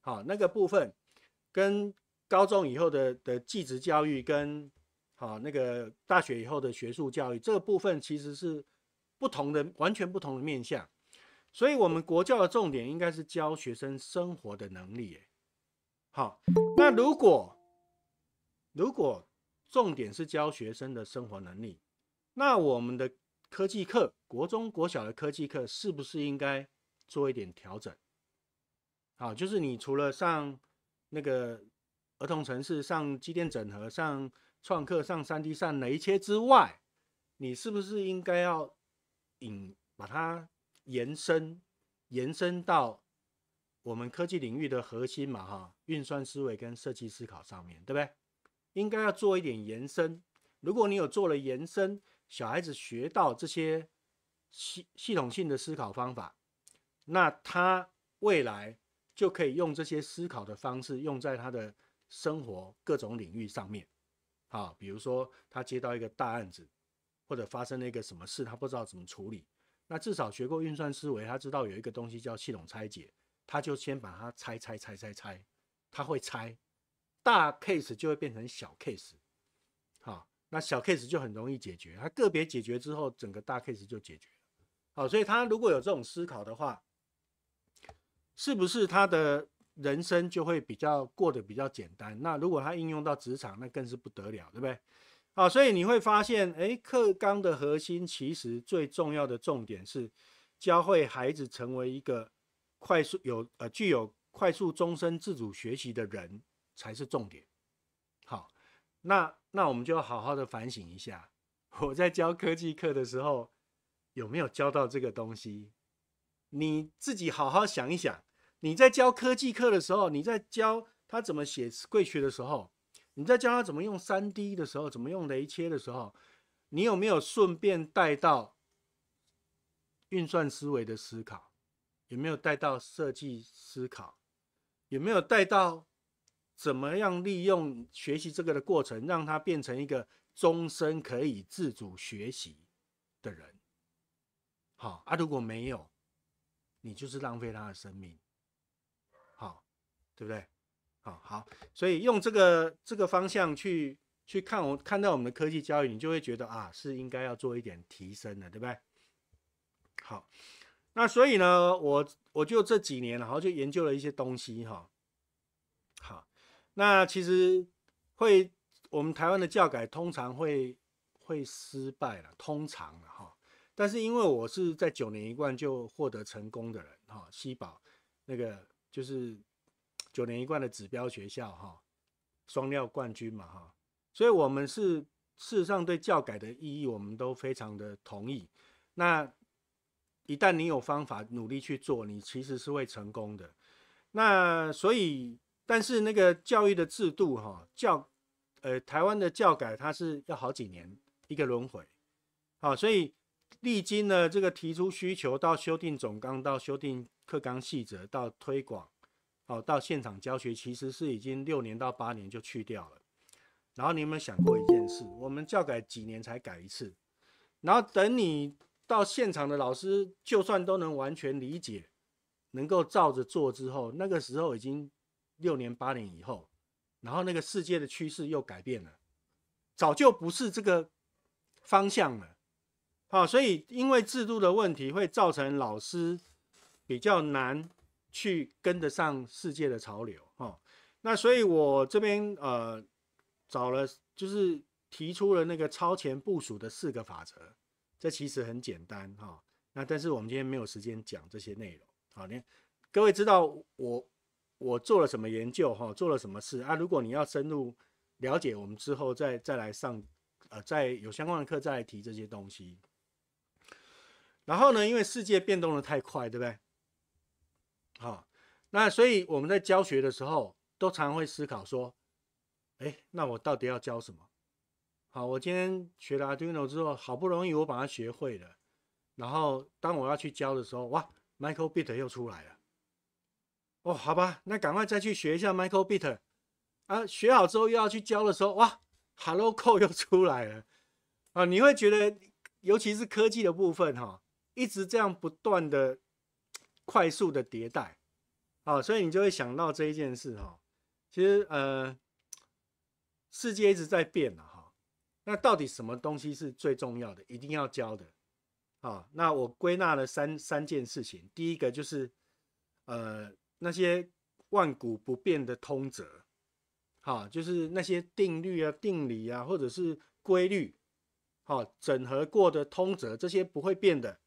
好那个部分，跟高中以后的的技职教育，跟好那个大学以后的学术教育，这个部分其实是不同的，完全不同的面向。所以，我们国教的重点应该是教学生生活的能力。好，那如果。如果重点是教学生的生活能力，那我们的科技课，国中、国小的科技课是不是应该做一点调整？好，就是你除了上那个儿童城市、上机电整合、上创客、上三 D、上一切之外，你是不是应该要引把它延伸、延伸到我们科技领域的核心嘛？哈，运算思维跟设计思考上面对不对？应该要做一点延伸。如果你有做了延伸，小孩子学到这些系系统性的思考方法，那他未来就可以用这些思考的方式用在他的生活各种领域上面。好，比如说他接到一个大案子，或者发生了一个什么事，他不知道怎么处理，那至少学过运算思维，他知道有一个东西叫系统拆解，他就先把它拆拆拆拆拆，他会拆。大 case 就会变成小 case，好，那小 case 就很容易解决。它个别解决之后，整个大 case 就解决好，所以他如果有这种思考的话，是不是他的人生就会比较过得比较简单？那如果他应用到职场，那更是不得了，对不对？好，所以你会发现，哎，课纲的核心其实最重要的重点是教会孩子成为一个快速有呃具有快速终身自主学习的人。才是重点。好，那那我们就好好的反省一下，我在教科技课的时候有没有教到这个东西？你自己好好想一想，你在教科技课的时候，你在教他怎么写贵学的时候，你在教他怎么用三 D 的时候，怎么用雷切的时候，你有没有顺便带到运算思维的思考？有没有带到设计思考？有没有带到？怎么样利用学习这个的过程，让他变成一个终身可以自主学习的人？好啊，如果没有，你就是浪费他的生命。好，对不对？好好，所以用这个这个方向去去看，我看到我们的科技教育，你就会觉得啊，是应该要做一点提升的，对不对？好，那所以呢，我我就这几年，然后就研究了一些东西哈。那其实会，我们台湾的教改通常会会失败了，通常了哈。但是因为我是在九年一贯就获得成功的人哈，西宝那个就是九年一贯的指标学校哈，双料冠军嘛哈。所以，我们是事实上对教改的意义，我们都非常的同意。那一旦你有方法努力去做，你其实是会成功的。那所以。但是那个教育的制度，哈教，呃，台湾的教改它是要好几年一个轮回，好，所以历经了这个提出需求到修订总纲到修订课纲细则到推广，好到现场教学，其实是已经六年到八年就去掉了。然后你有没有想过一件事？我们教改几年才改一次，然后等你到现场的老师就算都能完全理解，能够照着做之后，那个时候已经。六年八年以后，然后那个世界的趋势又改变了，早就不是这个方向了，好，所以因为制度的问题，会造成老师比较难去跟得上世界的潮流，哈，那所以我这边呃找了，就是提出了那个超前部署的四个法则，这其实很简单，哈，那但是我们今天没有时间讲这些内容，好，您各位知道我。我做了什么研究？哈，做了什么事啊？如果你要深入了解，我们之后再再来上，呃，再有相关的课再来提这些东西。然后呢，因为世界变动的太快，对不对？好，那所以我们在教学的时候，都常会思考说，哎，那我到底要教什么？好，我今天学了 Arduino 之后，好不容易我把它学会了，然后当我要去教的时候，哇 m i c e l b i t 又出来了。哦，好吧，那赶快再去学一下 Michael Bit，啊，学好之后又要去教的时候，哇，Hello Core 又出来了，啊，你会觉得，尤其是科技的部分哈，一直这样不断的快速的迭代，啊，所以你就会想到这一件事哈，其实呃，世界一直在变了哈，那到底什么东西是最重要的，一定要教的，啊，那我归纳了三三件事情，第一个就是呃。那些万古不变的通则，哈，就是那些定律啊、定理啊，或者是规律，哈，整合过的通则，这些不会变的，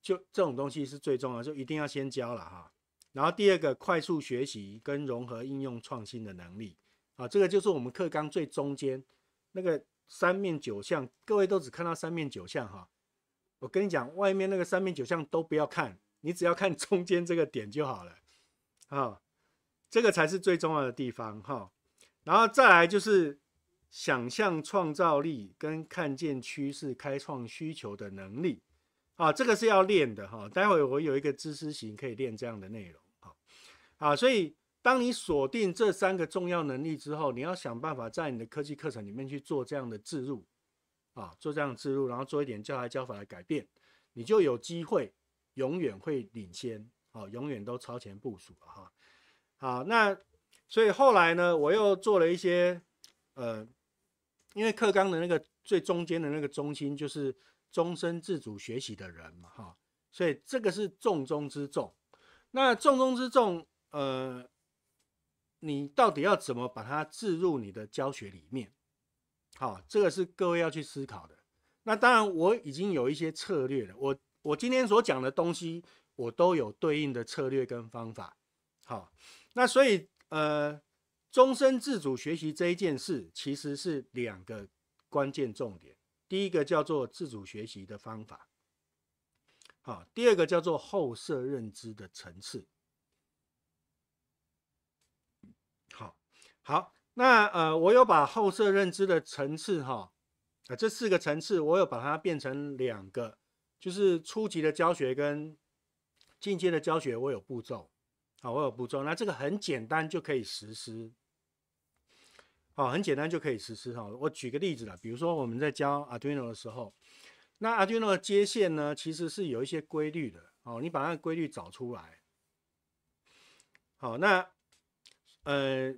就这种东西是最重要，就一定要先教了哈。然后第二个，快速学习跟融合应用创新的能力，啊，这个就是我们课纲最中间那个三面九项，各位都只看到三面九项哈。我跟你讲，外面那个三面九项都不要看，你只要看中间这个点就好了。啊，这个才是最重要的地方哈，然后再来就是想象创造力跟看见趋势、开创需求的能力，啊，这个是要练的哈。待会我有一个知识型可以练这样的内容，啊，啊，所以当你锁定这三个重要能力之后，你要想办法在你的科技课程里面去做这样的置入，啊，做这样的置入，然后做一点教材教法的改变，你就有机会永远会领先。好，永远都超前部署了哈。好，那所以后来呢，我又做了一些，呃，因为课纲的那个最中间的那个中心就是终身自主学习的人嘛哈，所以这个是重中之重。那重中之重，呃，你到底要怎么把它置入你的教学里面？好，这个是各位要去思考的。那当然，我已经有一些策略了。我我今天所讲的东西。我都有对应的策略跟方法，好，那所以呃，终身自主学习这一件事其实是两个关键重点，第一个叫做自主学习的方法，好，第二个叫做后设认知的层次，好，好，那呃，我有把后设认知的层次哈，啊，这四个层次我有把它变成两个，就是初级的教学跟。进阶的教学我有步骤，好，我有步骤，那这个很简单就可以实施，哦，很简单就可以实施哈。我举个例子啦，比如说我们在教 Arduino 的时候，那 Arduino 的接线呢，其实是有一些规律的，哦，你把那个规律找出来，好，那呃，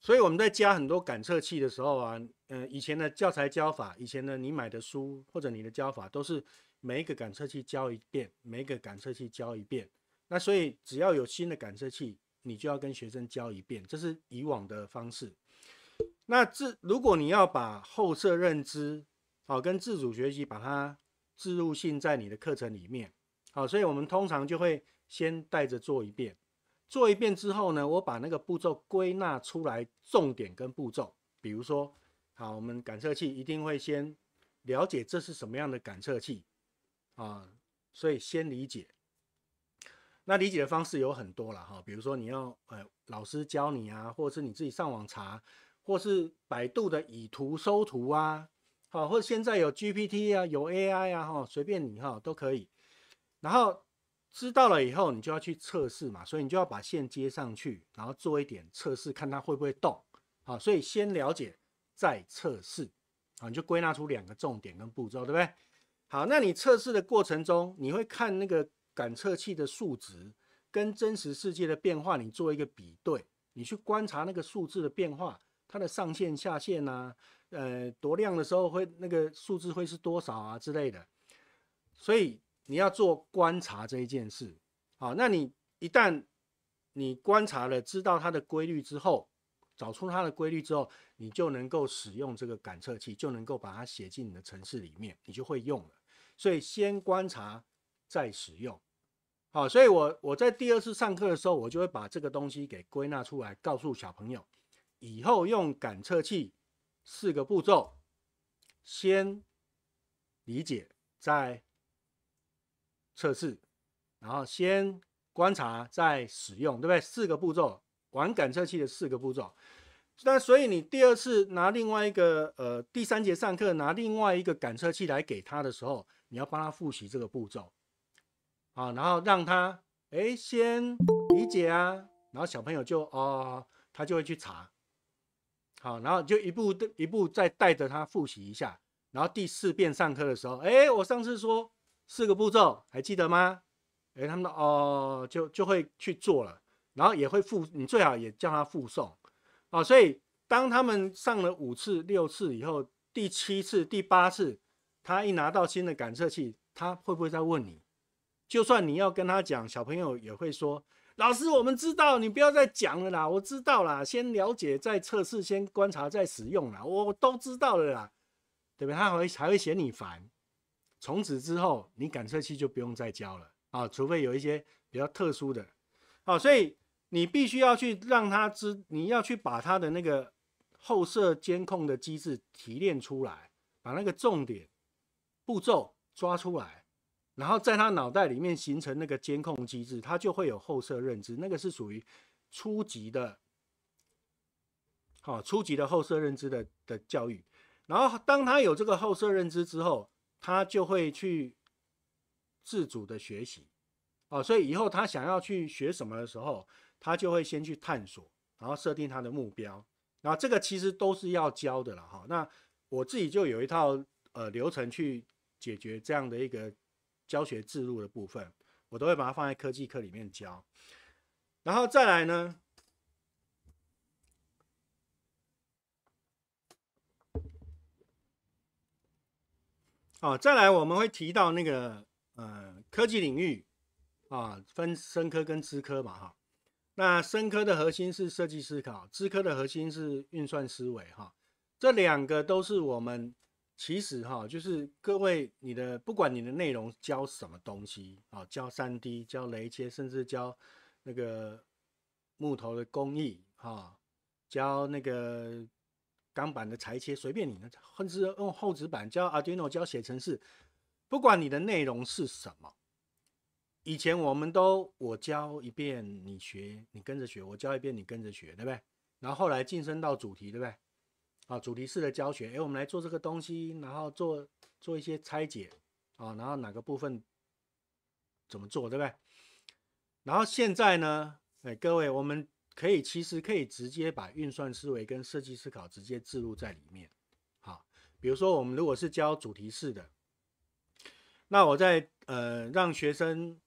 所以我们在加很多感测器的时候啊，呃，以前的教材教法，以前呢，你买的书或者你的教法都是。每一个感测器教一遍，每一个感测器教一遍。那所以只要有新的感测器，你就要跟学生教一遍，这是以往的方式。那自如果你要把后设认知好跟自主学习把它置入性在你的课程里面好，所以我们通常就会先带着做一遍，做一遍之后呢，我把那个步骤归纳出来，重点跟步骤，比如说好，我们感测器一定会先了解这是什么样的感测器。啊，所以先理解，那理解的方式有很多了哈，比如说你要，呃老师教你啊，或者是你自己上网查，或是百度的以图搜图啊，好，或者现在有 GPT 啊，有 AI 啊，哈，随便你哈，都可以。然后知道了以后，你就要去测试嘛，所以你就要把线接上去，然后做一点测试，看它会不会动，好，所以先了解再测试，啊，你就归纳出两个重点跟步骤，对不对？好，那你测试的过程中，你会看那个感测器的数值跟真实世界的变化，你做一个比对，你去观察那个数字的变化，它的上限、下限呐，呃，多亮的时候会那个数字会是多少啊之类的，所以你要做观察这一件事好，那你一旦你观察了，知道它的规律之后，找出它的规律之后，你就能够使用这个感测器，就能够把它写进你的程式里面，你就会用了。所以先观察再使用，好，所以我我在第二次上课的时候，我就会把这个东西给归纳出来，告诉小朋友以后用感测器四个步骤：先理解，再测试，然后先观察再使用，对不对？四个步骤玩感测器的四个步骤。那所以你第二次拿另外一个呃，第三节上课拿另外一个感测器来给他的时候。你要帮他复习这个步骤啊，然后让他哎先理解啊，然后小朋友就啊，他就会去查，好，然后就一步一步再带着他复习一下，然后第四遍上课的时候，哎，我上次说四个步骤还记得吗？哎，他们哦就就会去做了，然后也会复，你最好也叫他复诵啊，所以当他们上了五次六次以后，第七次第八次。他一拿到新的感测器，他会不会再问你？就算你要跟他讲，小朋友也会说：“老师，我们知道，你不要再讲了啦，我知道啦，先了解再测试，先观察再使用啦，我都知道了啦，对不对？”他会还会嫌你烦。从此之后，你感测器就不用再教了啊，除非有一些比较特殊的。好，所以你必须要去让他知，你要去把他的那个后摄监控的机制提炼出来，把那个重点。步骤抓出来，然后在他脑袋里面形成那个监控机制，他就会有后设认知，那个是属于初级的，好，初级的后设认知的的教育。然后当他有这个后设认知之后，他就会去自主的学习，啊，所以以后他想要去学什么的时候，他就会先去探索，然后设定他的目标，然后这个其实都是要教的了，哈。那我自己就有一套呃流程去。解决这样的一个教学制度的部分，我都会把它放在科技课里面教。然后再来呢？哦，再来我们会提到那个，呃，科技领域啊，分生科跟资科嘛，哈。那生科的核心是设计思考，资科的核心是运算思维，哈。这两个都是我们。其实哈，就是各位，你的不管你的内容教什么东西啊，教三 D，教雷切，甚至教那个木头的工艺哈，教那个钢板的裁切，随便你，甚至用厚纸板教 Arduino，教写程式，不管你的内容是什么，以前我们都我教一遍你学，你跟着学，我教一遍你跟着学，对不对？然后后来晋升到主题，对不对？啊，主题式的教学，诶，我们来做这个东西，然后做做一些拆解啊，然后哪个部分怎么做，对不对？然后现在呢，哎，各位，我们可以其实可以直接把运算思维跟设计思考直接置入在里面。好，比如说我们如果是教主题式的，那我在呃让学生，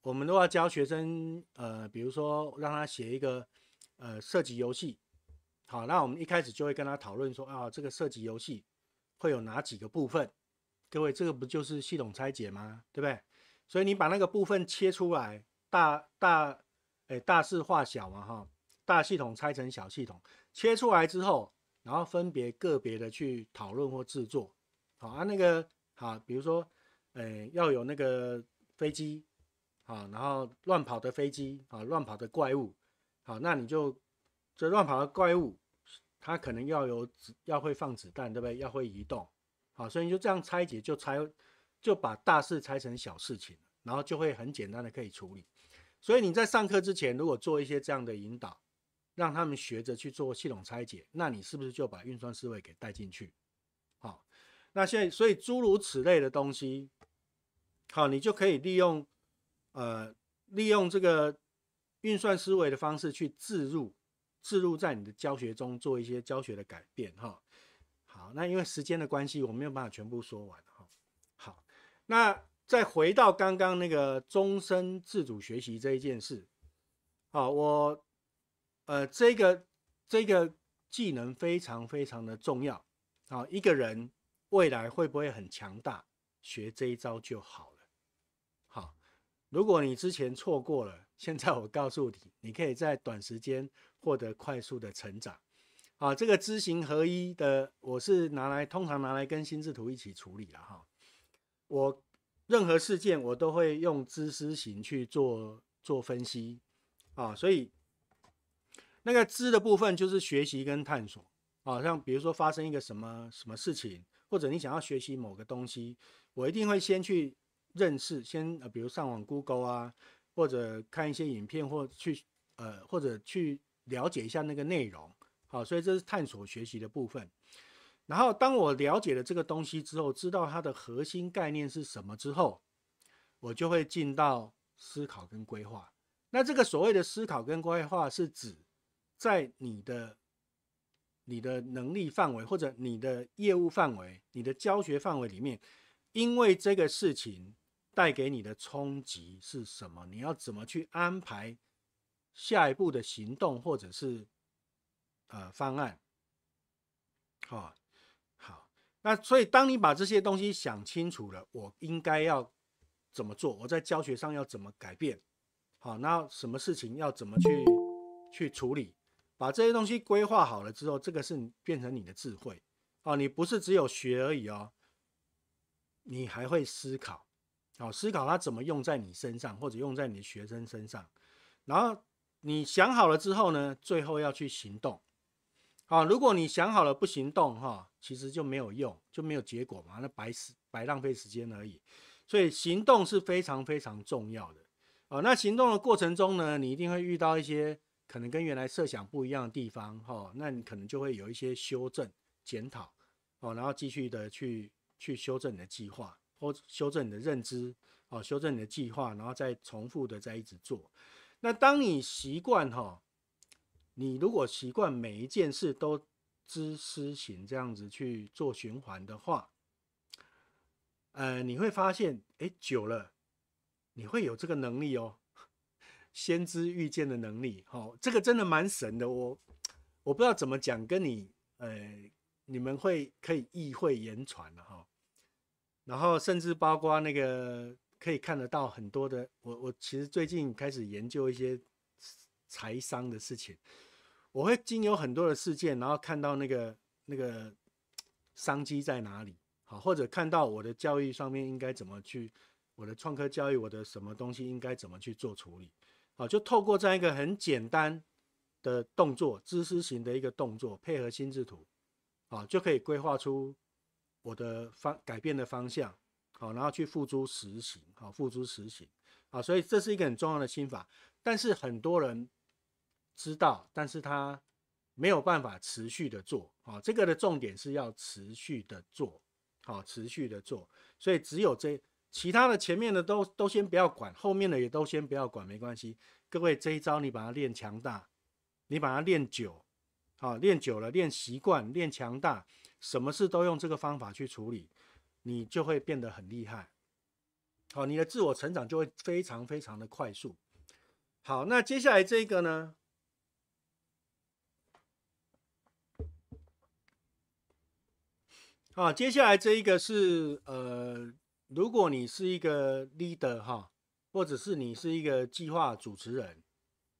我们的话教学生呃，比如说让他写一个呃设计游戏。好，那我们一开始就会跟他讨论说啊，这个设计游戏会有哪几个部分？各位，这个不就是系统拆解吗？对不对？所以你把那个部分切出来，大大，哎，大事化小嘛，哈，大系统拆成小系统，切出来之后，然后分别个别的去讨论或制作。好啊，那个，好，比如说，哎，要有那个飞机，好，然后乱跑的飞机，啊，乱跑的怪物，好，那你就。这乱跑的怪物，它可能要有子，要会放子弹，对不对？要会移动，好，所以你就这样拆解，就拆，就把大事拆成小事情，然后就会很简单的可以处理。所以你在上课之前，如果做一些这样的引导，让他们学着去做系统拆解，那你是不是就把运算思维给带进去？好，那现在所以诸如此类的东西，好，你就可以利用呃利用这个运算思维的方式去置入。置入在你的教学中做一些教学的改变哈，好，那因为时间的关系，我没有办法全部说完哈。好，那再回到刚刚那个终身自主学习这一件事，好，我呃这个这个技能非常非常的重要啊，一个人未来会不会很强大，学这一招就好了。好，如果你之前错过了，现在我告诉你，你可以在短时间。获得快速的成长，啊，这个知行合一的，我是拿来通常拿来跟心智图一起处理了哈。我任何事件我都会用知思行去做做分析，啊，所以那个知的部分就是学习跟探索，啊，像比如说发生一个什么什么事情，或者你想要学习某个东西，我一定会先去认识，先呃，比如上网 Google 啊，或者看一些影片，或去呃，或者去。了解一下那个内容，好，所以这是探索学习的部分。然后，当我了解了这个东西之后，知道它的核心概念是什么之后，我就会进到思考跟规划。那这个所谓的思考跟规划，是指在你的你的能力范围或者你的业务范围、你的教学范围里面，因为这个事情带给你的冲击是什么？你要怎么去安排？下一步的行动或者是呃方案，好，好，那所以当你把这些东西想清楚了，我应该要怎么做？我在教学上要怎么改变？好，那什么事情要怎么去去处理？把这些东西规划好了之后，这个是变成你的智慧哦。你不是只有学而已哦，你还会思考，好，思考它怎么用在你身上，或者用在你的学生身上，然后。你想好了之后呢，最后要去行动，啊，如果你想好了不行动哈，其实就没有用，就没有结果嘛，那白白浪费时间而已。所以行动是非常非常重要的，哦，那行动的过程中呢，你一定会遇到一些可能跟原来设想不一样的地方，哈，那你可能就会有一些修正、检讨，哦，然后继续的去去修正你的计划或修正你的认知，哦，修正你的计划，然后再重复的再一直做。那当你习惯哈，你如果习惯每一件事都知思行这样子去做循环的话，呃，你会发现，哎，久了你会有这个能力哦，先知预见的能力，哦，这个真的蛮神的，我我不知道怎么讲跟你，呃，你们会可以意会言传了哈，然后甚至包括那个。可以看得到很多的，我我其实最近开始研究一些财商的事情，我会经由很多的事件，然后看到那个那个商机在哪里，好，或者看到我的教育上面应该怎么去，我的创客教育，我的什么东西应该怎么去做处理，好，就透过这样一个很简单的动作，知识型的一个动作，配合心智图，好，就可以规划出我的方改变的方向。好，然后去付诸实行，好，付诸实行，好，所以这是一个很重要的心法，但是很多人知道，但是他没有办法持续的做，好，这个的重点是要持续的做，好，持续的做，所以只有这其他的前面的都都先不要管，后面的也都先不要管，没关系，各位这一招你把它练强大，你把它练久，好，练久了练习惯，练强大，什么事都用这个方法去处理。你就会变得很厉害，好，你的自我成长就会非常非常的快速。好，那接下来这个呢？啊，接下来这一个是呃，如果你是一个 leader 哈，或者是你是一个计划主持人，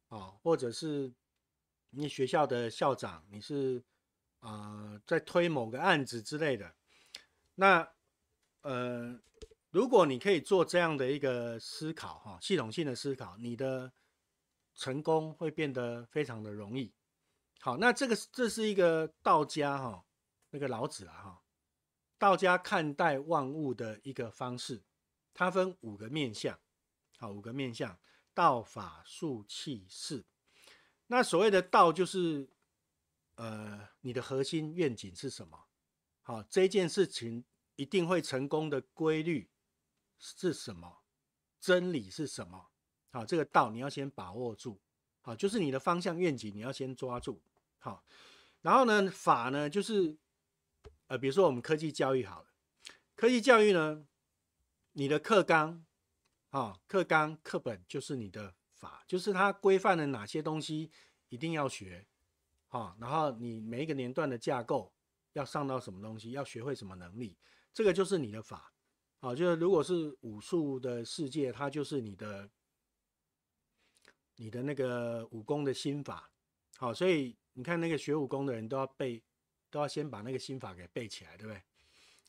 啊，或者是你学校的校长，你是啊，在推某个案子之类的，那。呃，如果你可以做这样的一个思考哈，系统性的思考，你的成功会变得非常的容易。好，那这个这是一个道家哈，那个老子了哈，道家看待万物的一个方式，它分五个面相，好，五个面相，道、法、术、器、势。那所谓的道，就是呃，你的核心愿景是什么？好，这件事情。一定会成功的规律是什么？真理是什么？好，这个道你要先把握住。好，就是你的方向愿景你要先抓住。好，然后呢，法呢，就是呃，比如说我们科技教育好了，科技教育呢，你的课纲啊，课纲课本就是你的法，就是它规范了哪些东西一定要学好，然后你每一个年段的架构要上到什么东西，要学会什么能力。这个就是你的法，好，就是如果是武术的世界，它就是你的，你的那个武功的心法，好，所以你看那个学武功的人都要背，都要先把那个心法给背起来，对不对？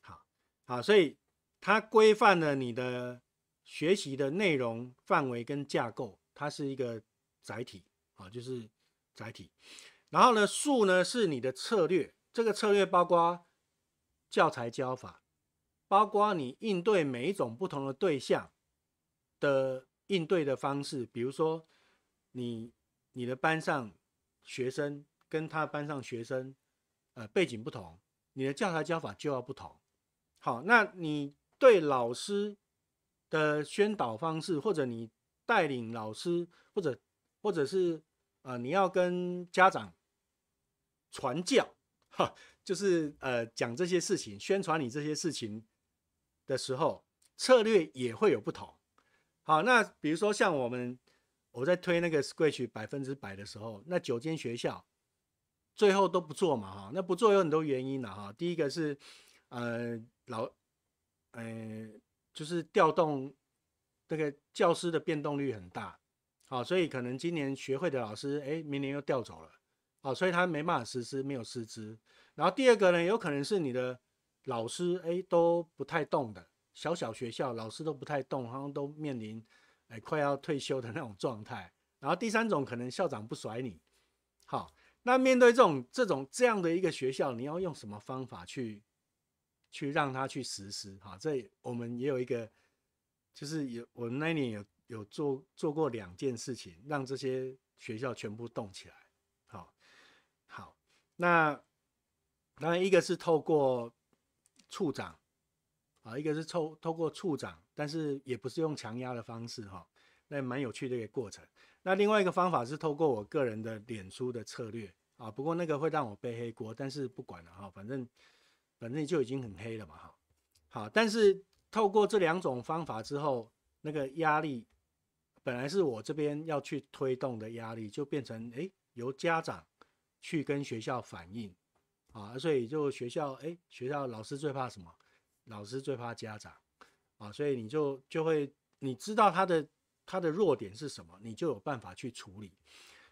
好，好，所以它规范了你的学习的内容范围跟架构，它是一个载体，啊，就是载体。然后呢，术呢是你的策略，这个策略包括教材教法。包括你应对每一种不同的对象的应对的方式，比如说你你的班上学生跟他班上学生呃背景不同，你的教材教法就要不同。好，那你对老师的宣导方式，或者你带领老师，或者或者是呃，你要跟家长传教，哈，就是呃讲这些事情，宣传你这些事情。的时候策略也会有不同。好，那比如说像我们我在推那个 s q u i s h 百分之百的时候，那九间学校最后都不做嘛哈。那不做有很多原因的哈。第一个是呃老呃就是调动那个教师的变动率很大，好，所以可能今年学会的老师哎明年又调走了，好，所以他没办法实施没有师资。然后第二个呢，有可能是你的。老师诶都不太动的，小小学校老师都不太动，好像都面临诶快要退休的那种状态。然后第三种可能校长不甩你，好，那面对这种这种这样的一个学校，你要用什么方法去去让他去实施？哈，这我们也有一个，就是有我们那年有有做做过两件事情，让这些学校全部动起来。好，好，那当然一个是透过。处长啊，一个是透透过处长，但是也不是用强压的方式哈，那蛮有趣的一个过程。那另外一个方法是透过我个人的脸书的策略啊，不过那个会让我背黑锅，但是不管了哈，反正反正就已经很黑了嘛哈。好，但是透过这两种方法之后，那个压力本来是我这边要去推动的压力，就变成诶，由家长去跟学校反映。啊，所以就学校，哎，学校老师最怕什么？老师最怕家长，啊，所以你就就会你知道他的他的弱点是什么，你就有办法去处理，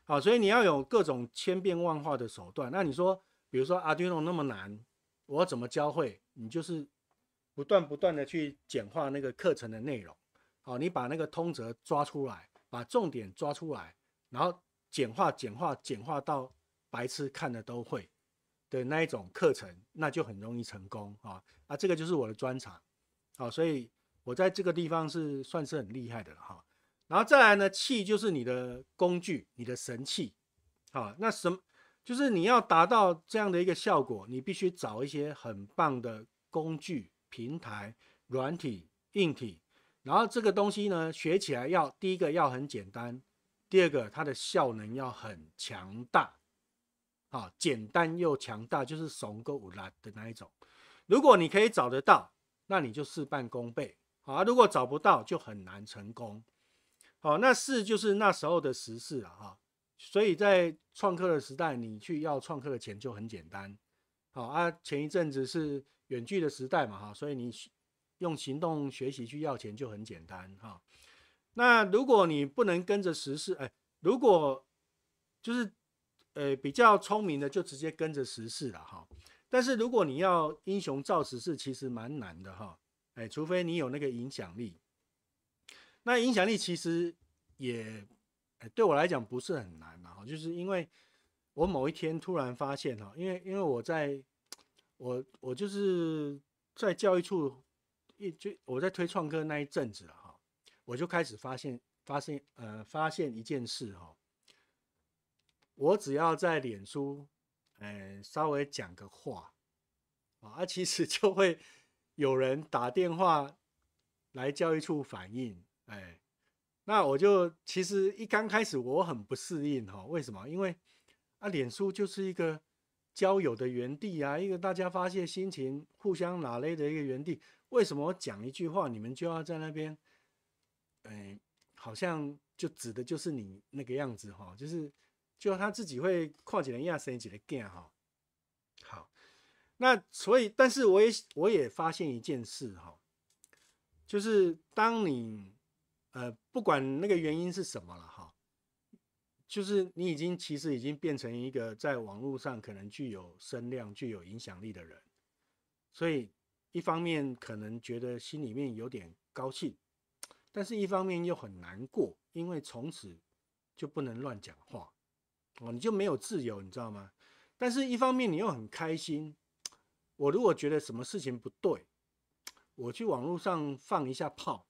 啊，所以你要有各种千变万化的手段。那你说，比如说 Arduino 那么难，我怎么教会你？就是不断不断的去简化那个课程的内容，好，你把那个通则抓出来，把重点抓出来，然后简化、简化、简化到白痴看了都会。的那一种课程，那就很容易成功啊！啊，这个就是我的专长，啊，所以我在这个地方是算是很厉害的了哈。然后再来呢，气就是你的工具，你的神器，啊，那什么就是你要达到这样的一个效果，你必须找一些很棒的工具、平台、软体、硬体。然后这个东西呢，学起来要第一个要很简单，第二个它的效能要很强大。啊，简单又强大，就是怂够无、拉的那一种。如果你可以找得到，那你就事半功倍。好，如果找不到，就很难成功。好，那四就是那时候的时事了哈。所以在创客的时代，你去要创客的钱就很简单。好啊，前一阵子是远距的时代嘛哈，所以你用行动学习去要钱就很简单哈。那如果你不能跟着时事，哎，如果就是。呃，比较聪明的就直接跟着时事了哈。但是如果你要英雄造时事，其实蛮难的哈。哎，除非你有那个影响力。那影响力其实也，对我来讲不是很难嘛。就是因为，我某一天突然发现哈，因为因为我在，我我就是在教育处一就我在推创科那一阵子了哈，我就开始发现发现呃发现一件事哈。我只要在脸书，哎，稍微讲个话，啊，其实 (laughs) 就会有人打电话来教育处反映，哎，那我就其实一刚开始我很不适应哈，为什么？因为啊，脸书就是一个交友的园地啊，一个大家发泄心情、互相拿捏的一个园地，为什么我讲一句话你们就要在那边，哎，好像就指的就是你那个样子哈，就是。就他自己会跨几人亚生几的 game 哈，好，那所以但是我也我也发现一件事哈，就是当你呃不管那个原因是什么了哈，就是你已经其实已经变成一个在网络上可能具有声量、具有影响力的人，所以一方面可能觉得心里面有点高兴，但是一方面又很难过，因为从此就不能乱讲话。哦，你就没有自由，你知道吗？但是一方面你又很开心。我如果觉得什么事情不对，我去网络上放一下炮，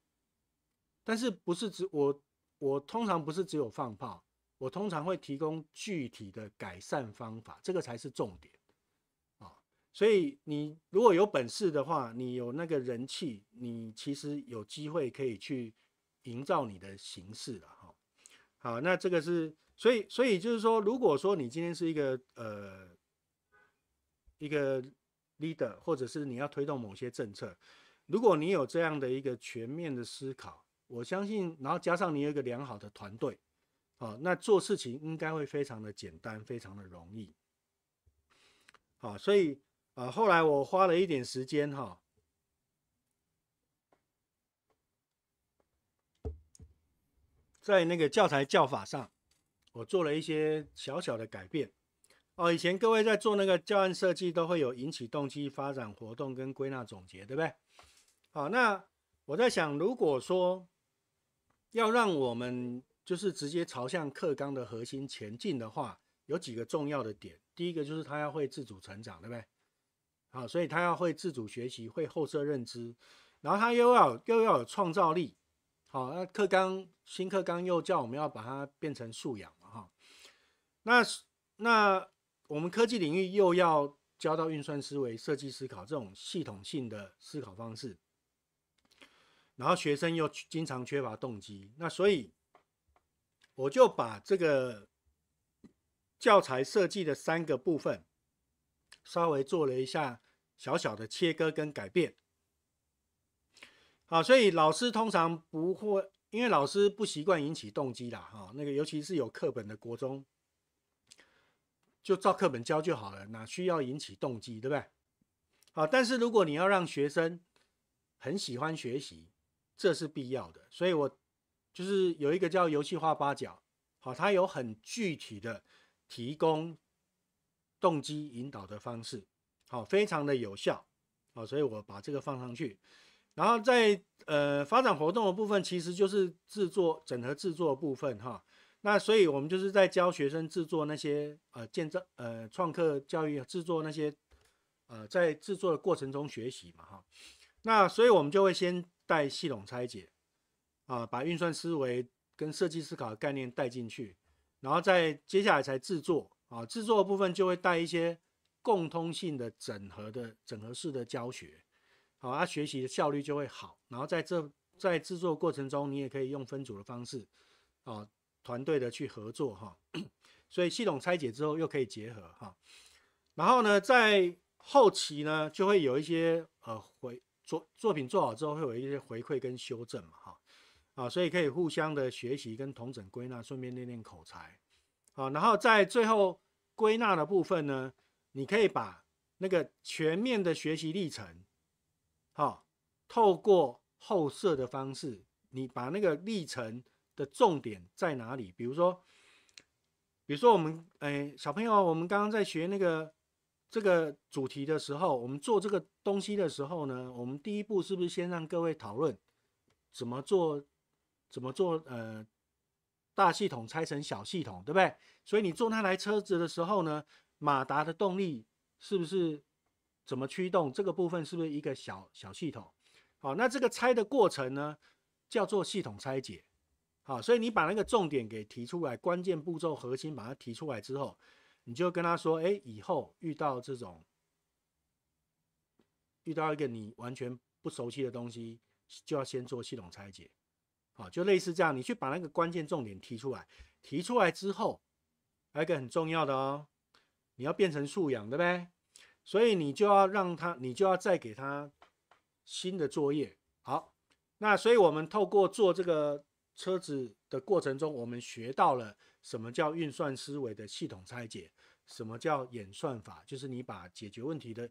但是不是只我？我通常不是只有放炮，我通常会提供具体的改善方法，这个才是重点啊。所以你如果有本事的话，你有那个人气，你其实有机会可以去营造你的形式了哈。好，那这个是。所以，所以就是说，如果说你今天是一个呃一个 leader，或者是你要推动某些政策，如果你有这样的一个全面的思考，我相信，然后加上你有一个良好的团队，哦，那做事情应该会非常的简单，非常的容易。好，所以啊，后来我花了一点时间哈，在那个教材教法上。我做了一些小小的改变哦。以前各位在做那个教案设计，都会有引起动机、发展活动跟归纳总结，对不对？好，那我在想，如果说要让我们就是直接朝向课纲的核心前进的话，有几个重要的点。第一个就是他要会自主成长，对不对？好，所以他要会自主学习，会后设认知，然后他又要又要有创造力。好，那课纲新课纲又叫我们要把它变成素养。那那我们科技领域又要教到运算思维、设计思考这种系统性的思考方式，然后学生又经常缺乏动机，那所以我就把这个教材设计的三个部分稍微做了一下小小的切割跟改变。好，所以老师通常不会，因为老师不习惯引起动机啦，哈，那个尤其是有课本的国中。就照课本教就好了，哪需要引起动机，对不对？好，但是如果你要让学生很喜欢学习，这是必要的。所以，我就是有一个叫游戏化八角，好，它有很具体的提供动机引导的方式，好，非常的有效，好，所以我把这个放上去。然后在呃发展活动的部分，其实就是制作整合制作部分哈。那所以，我们就是在教学生制作那些呃，建造呃，创客教育制作那些呃，在制作的过程中学习嘛哈。那所以我们就会先带系统拆解啊，把运算思维跟设计思考的概念带进去，然后再接下来才制作啊。制作的部分就会带一些共通性的整合的整合式的教学，好，他学习的效率就会好。然后在这在制作过程中，你也可以用分组的方式哦，团队的去合作哈，(clears throat) 所以系统拆解之后又可以结合哈，然后呢，在后期呢就会有一些呃回作作品做好之后会有一些回馈跟修正嘛哈啊，所以可以互相的学习跟同整归纳，顺便练练口才啊。然后在最后归纳的部分呢，你可以把那个全面的学习历程，哈，透过后设的方式，你把那个历程。的重点在哪里？比如说，比如说我们哎，小朋友，我们刚刚在学那个这个主题的时候，我们做这个东西的时候呢，我们第一步是不是先让各位讨论怎么做？怎么做？呃，大系统拆成小系统，对不对？所以你做那台车子的时候呢，马达的动力是不是怎么驱动？这个部分是不是一个小小系统？好，那这个拆的过程呢，叫做系统拆解。好，所以你把那个重点给提出来，关键步骤核心把它提出来之后，你就跟他说：，哎，以后遇到这种，遇到一个你完全不熟悉的东西，就要先做系统拆解。好，就类似这样，你去把那个关键重点提出来，提出来之后，还有一个很重要的哦，你要变成素养，对不对？所以你就要让他，你就要再给他新的作业。好，那所以我们透过做这个。车子的过程中，我们学到了什么叫运算思维的系统拆解，什么叫演算法，就是你把解决问题的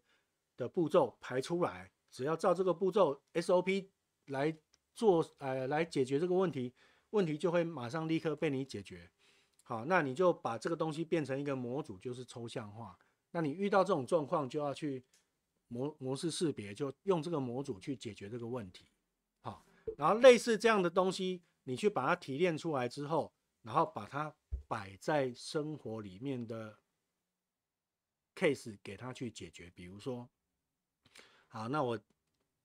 的步骤排出来，只要照这个步骤 SOP 来做，呃，来解决这个问题，问题就会马上立刻被你解决。好，那你就把这个东西变成一个模组，就是抽象化。那你遇到这种状况，就要去模模式识别，就用这个模组去解决这个问题。好，然后类似这样的东西。你去把它提炼出来之后，然后把它摆在生活里面的 case 给他去解决。比如说，好，那我，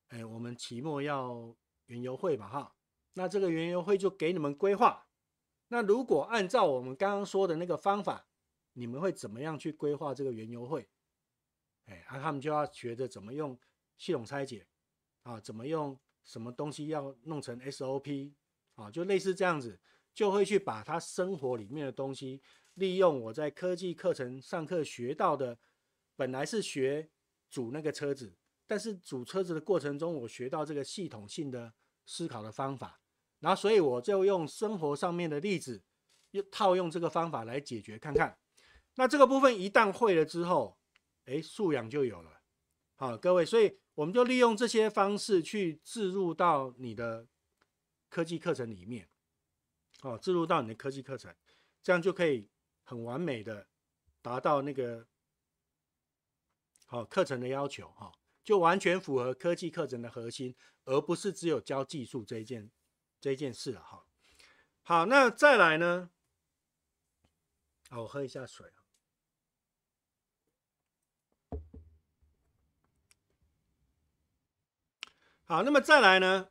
哎，我们期末要原油会嘛，哈，那这个原油会就给你们规划。那如果按照我们刚刚说的那个方法，你们会怎么样去规划这个原油会？哎，那他们就要学着怎么用系统拆解啊，怎么用什么东西要弄成 SOP。啊，就类似这样子，就会去把他生活里面的东西，利用我在科技课程上课学到的，本来是学组那个车子，但是组车子的过程中，我学到这个系统性的思考的方法，然后所以我就用生活上面的例子，又套用这个方法来解决看看。那这个部分一旦会了之后，哎，素养就有了。好，各位，所以我们就利用这些方式去置入到你的。科技课程里面，哦，置入到你的科技课程，这样就可以很完美的达到那个好课程的要求哈，就完全符合科技课程的核心，而不是只有教技术这一件这一件事了哈。好，那再来呢？哦，我喝一下水好，那么再来呢？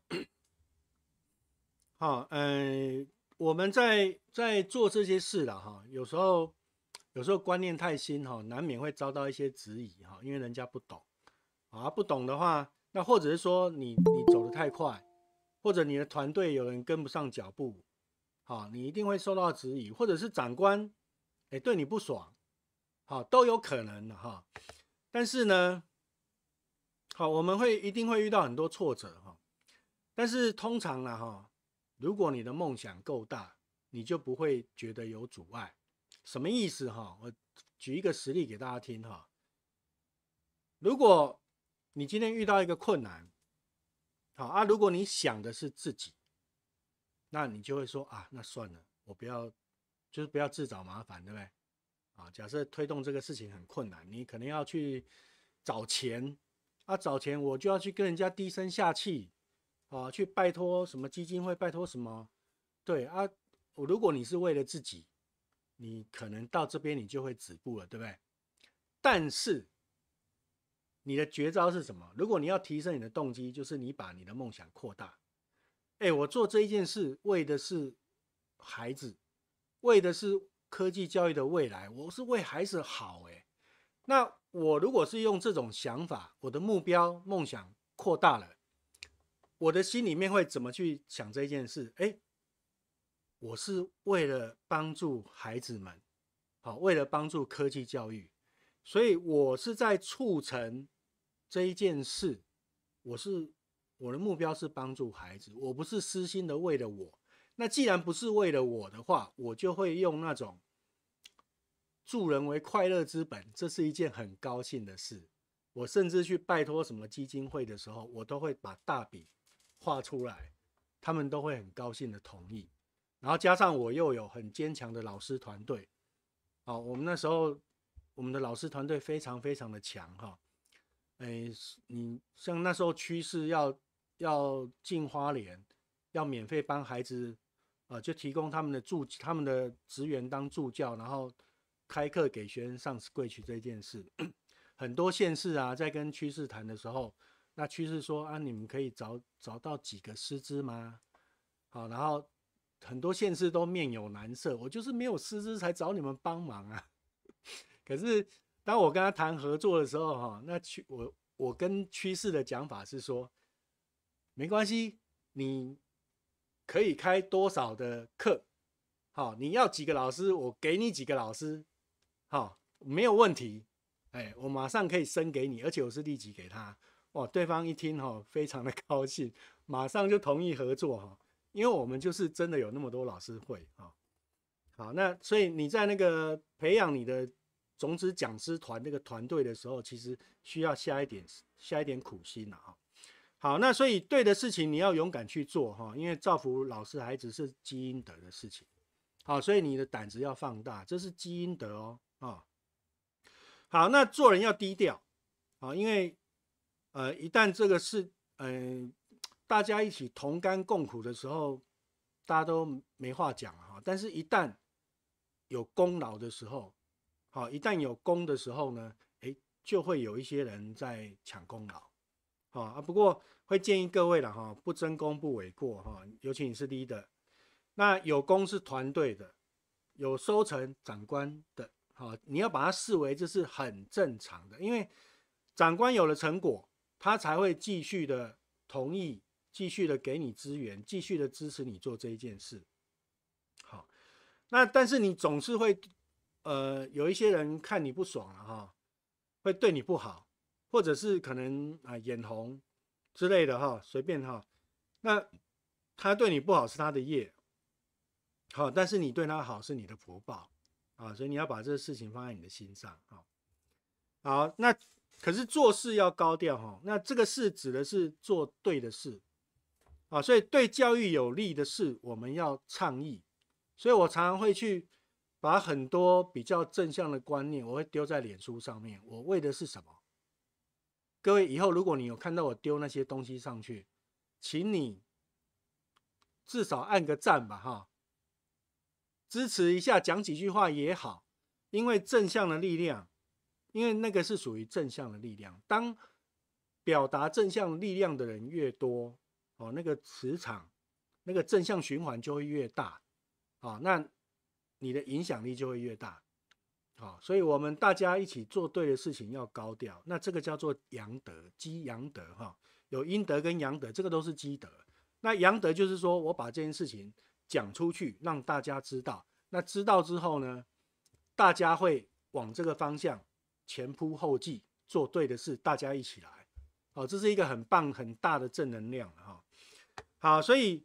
哈，嗯，我们在在做这些事了哈，有时候有时候观念太新哈，难免会遭到一些质疑哈，因为人家不懂啊，不懂的话，那或者是说你你走得太快，或者你的团队有人跟不上脚步，好，你一定会受到质疑，或者是长官哎对你不爽，好都有可能的哈，但是呢，好，我们会一定会遇到很多挫折哈，但是通常呢哈。如果你的梦想够大，你就不会觉得有阻碍。什么意思哈？我举一个实例给大家听哈。如果你今天遇到一个困难，好啊，如果你想的是自己，那你就会说啊，那算了，我不要，就是不要自找麻烦，对不对？啊，假设推动这个事情很困难，你可能要去找钱啊，找钱我就要去跟人家低声下气。啊，去拜托什么基金会，拜托什么？对啊，我如果你是为了自己，你可能到这边你就会止步了，对不对？但是你的绝招是什么？如果你要提升你的动机，就是你把你的梦想扩大。哎，我做这一件事为的是孩子，为的是科技教育的未来，我是为孩子好。哎，那我如果是用这种想法，我的目标梦想扩大了。我的心里面会怎么去想这件事？哎，我是为了帮助孩子们，好，为了帮助科技教育，所以我是在促成这一件事。我是我的目标是帮助孩子，我不是私心的为了我。那既然不是为了我的话，我就会用那种助人为快乐之本，这是一件很高兴的事。我甚至去拜托什么基金会的时候，我都会把大笔。画出来，他们都会很高兴的同意。然后加上我又有很坚强的老师团队，哦，我们那时候我们的老师团队非常非常的强哈。哎，你像那时候趋势要要进花莲，要免费帮孩子，呃，就提供他们的助他们的职员当助教，然后开课给学生上 Switch 这件事，很多县市啊在跟趋势谈的时候。那趋势说啊，你们可以找找到几个师资吗？好，然后很多县市都面有难色，我就是没有师资才找你们帮忙啊。(laughs) 可是当我跟他谈合作的时候，哈，那区我我跟趋势的讲法是说，没关系，你可以开多少的课，好，你要几个老师，我给你几个老师，好，没有问题，哎，我马上可以升给你，而且我是立即给他。哇，对方一听哈，非常的 (laughs) 高兴，马上就同意合作哈，因为我们就是真的有那么多老师会啊。好，那所以你在那个培养你的种子讲师团那个团队的时候，其实需要下一点下一点苦心啊。好，那所以对的事情你要勇敢去做哈，因为造福老师孩子是基因德的事情。好，所以你的胆子要放大，这是基因德哦啊。好，那做人要低调啊，因为。呃，一旦这个事，嗯，大家一起同甘共苦的时候，大家都没话讲哈。但是，一旦有功劳的时候，好，一旦有功的时候呢，哎，就会有一些人在抢功劳，好啊。不过，会建议各位了哈，不争功不为过哈。尤其你是 leader，那有功是团队的，有收成长官的，好，你要把它视为这是很正常的，因为长官有了成果。他才会继续的同意，继续的给你资源，继续的支持你做这一件事。好，那但是你总是会，呃，有一些人看你不爽了哈，会对你不好，或者是可能啊眼红之类的哈，随便哈。那他对你不好是他的业，好，但是你对他好是你的福报啊，所以你要把这个事情放在你的心上。好，好那。可是做事要高调哈，那这个事指的是做对的事啊，所以对教育有利的事，我们要倡议。所以我常常会去把很多比较正向的观念，我会丢在脸书上面。我为的是什么？各位以后如果你有看到我丢那些东西上去，请你至少按个赞吧哈，支持一下，讲几句话也好，因为正向的力量。因为那个是属于正向的力量，当表达正向力量的人越多，哦，那个磁场，那个正向循环就会越大，啊，那你的影响力就会越大，啊，所以我们大家一起做对的事情要高调，那这个叫做阳德，积阳德哈，有阴德跟阳德，这个都是积德。那阳德就是说我把这件事情讲出去，让大家知道，那知道之后呢，大家会往这个方向。前仆后继做对的事，大家一起来，哦，这是一个很棒很大的正能量了哈。好，所以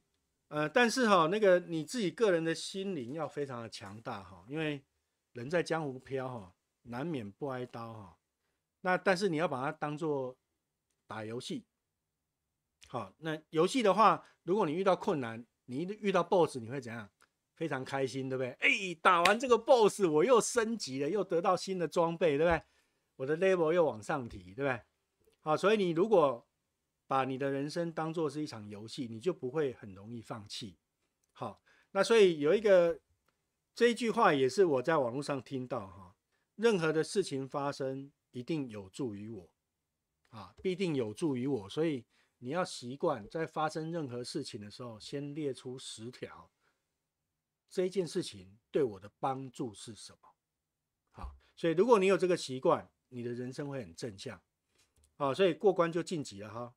呃，但是哈，那个你自己个人的心灵要非常的强大哈，因为人在江湖飘哈，难免不挨刀哈。那但是你要把它当做打游戏，好，那游戏的话，如果你遇到困难，你一遇到 BOSS 你会怎样？非常开心，对不对？哎，打完这个 BOSS 我又升级了，又得到新的装备，对不对？我的 label 又往上提，对不对？好，所以你如果把你的人生当做是一场游戏，你就不会很容易放弃。好，那所以有一个这一句话也是我在网络上听到哈，任何的事情发生一定有助于我啊，必定有助于我。所以你要习惯在发生任何事情的时候，先列出十条，这一件事情对我的帮助是什么？好，所以如果你有这个习惯。你的人生会很正向，啊，所以过关就晋级了哈，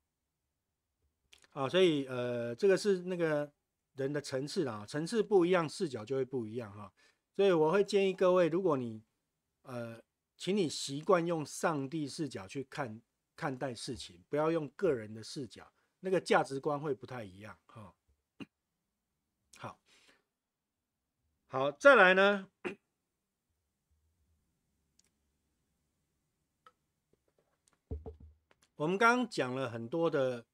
啊，所以呃，这个是那个人的层次啦，层次不一样，视角就会不一样哈，所以我会建议各位，如果你呃，请你习惯用上帝视角去看看待事情，不要用个人的视角，那个价值观会不太一样哈。(coughs) 好，好，再来呢？我们刚刚讲了很多的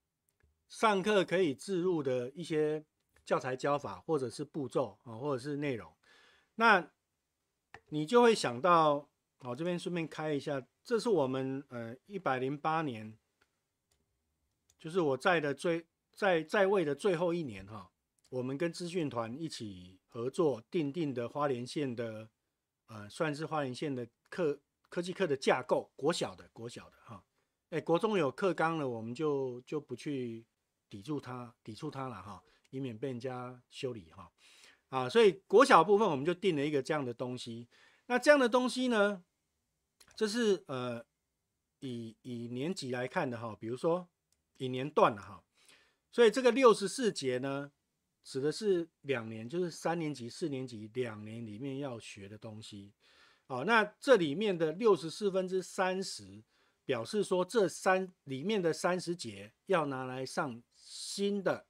上课可以自入的一些教材教法，或者是步骤啊，或者是内容。那你就会想到，我这边顺便开一下，这是我们呃一百零八年，就是我在的最在在位的最后一年哈，我们跟资讯团一起合作定定的花莲县的呃，算是花莲县的课科技课的架构，国小的国小的哈。哎，国中有克纲了，我们就就不去抵触它，抵触它了哈，以免被人家修理哈，啊，所以国小部分我们就定了一个这样的东西，那这样的东西呢，这是呃以以年级来看的哈，比如说以年段的哈，所以这个六十四节呢，指的是两年，就是三年级、四年级两年里面要学的东西，哦，那这里面的六十四分之三十。表示说这三里面的三十节要拿来上新的，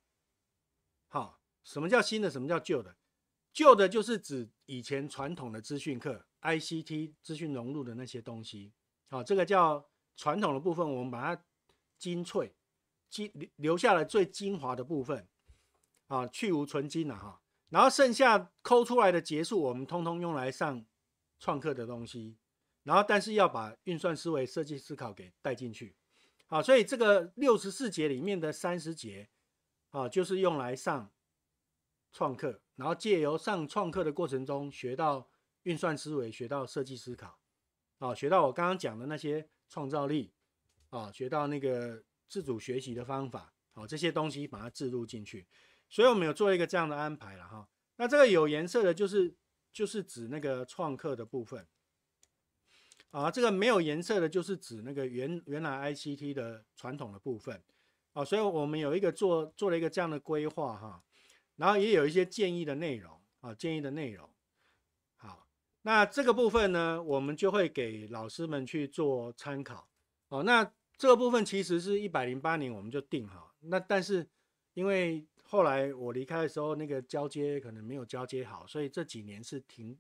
好，什么叫新的？什么叫旧的？旧的就是指以前传统的资讯课、I C T 资讯融入的那些东西，好，这个叫传统的部分，我们把它精粹、精留下来最精华的部分，啊，去无存精了哈，然后剩下抠出来的结束，我们通通用来上创客的东西。然后，但是要把运算思维、设计思考给带进去，好，所以这个六十四节里面的三十节，啊，就是用来上创客，然后借由上创客的过程中学到运算思维、学到设计思考，啊，学到我刚刚讲的那些创造力，啊，学到那个自主学习的方法，好，这些东西把它置入进去。所以我们有做一个这样的安排了哈，那这个有颜色的就是就是指那个创客的部分。啊，这个没有颜色的，就是指那个原原来 ICT 的传统的部分啊，所以我们有一个做做了一个这样的规划哈，然后也有一些建议的内容啊，建议的内容。好，那这个部分呢，我们就会给老师们去做参考。哦，那这个部分其实是一百零八年我们就定好，那但是因为后来我离开的时候，那个交接可能没有交接好，所以这几年是停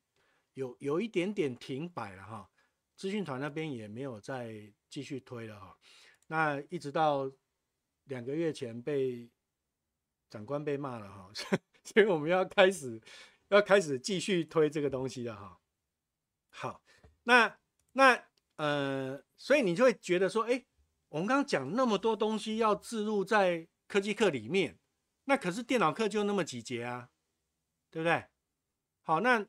有有一点点停摆了哈。资讯团那边也没有再继续推了哈，那一直到两个月前被长官被骂了哈，(laughs) 所以我们要开始要开始继续推这个东西了哈。好，那那呃，所以你就会觉得说，哎，我们刚刚讲那么多东西要置入在科技课里面，那可是电脑课就那么几节啊，对不对？好，那。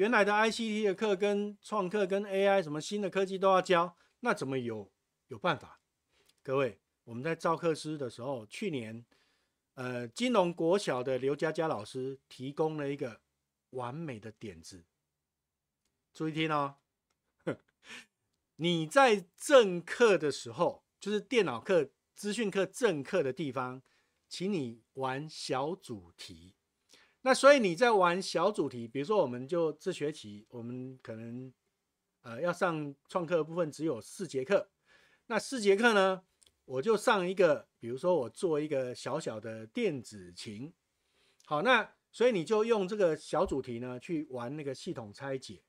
原来的 ICT 的课、跟创客、跟 AI，什么新的科技都要教，那怎么有有办法？各位，我们在造课师的时候，去年，呃，金融国小的刘佳佳老师提供了一个完美的点子，注意听哦。你在正课的时候，就是电脑课、资讯课、正课的地方，请你玩小主题。那所以你在玩小主题，比如说我们就这学期我们可能呃要上创客的部分只有四节课，那四节课呢我就上一个，比如说我做一个小小的电子琴，好，那所以你就用这个小主题呢去玩那个系统拆解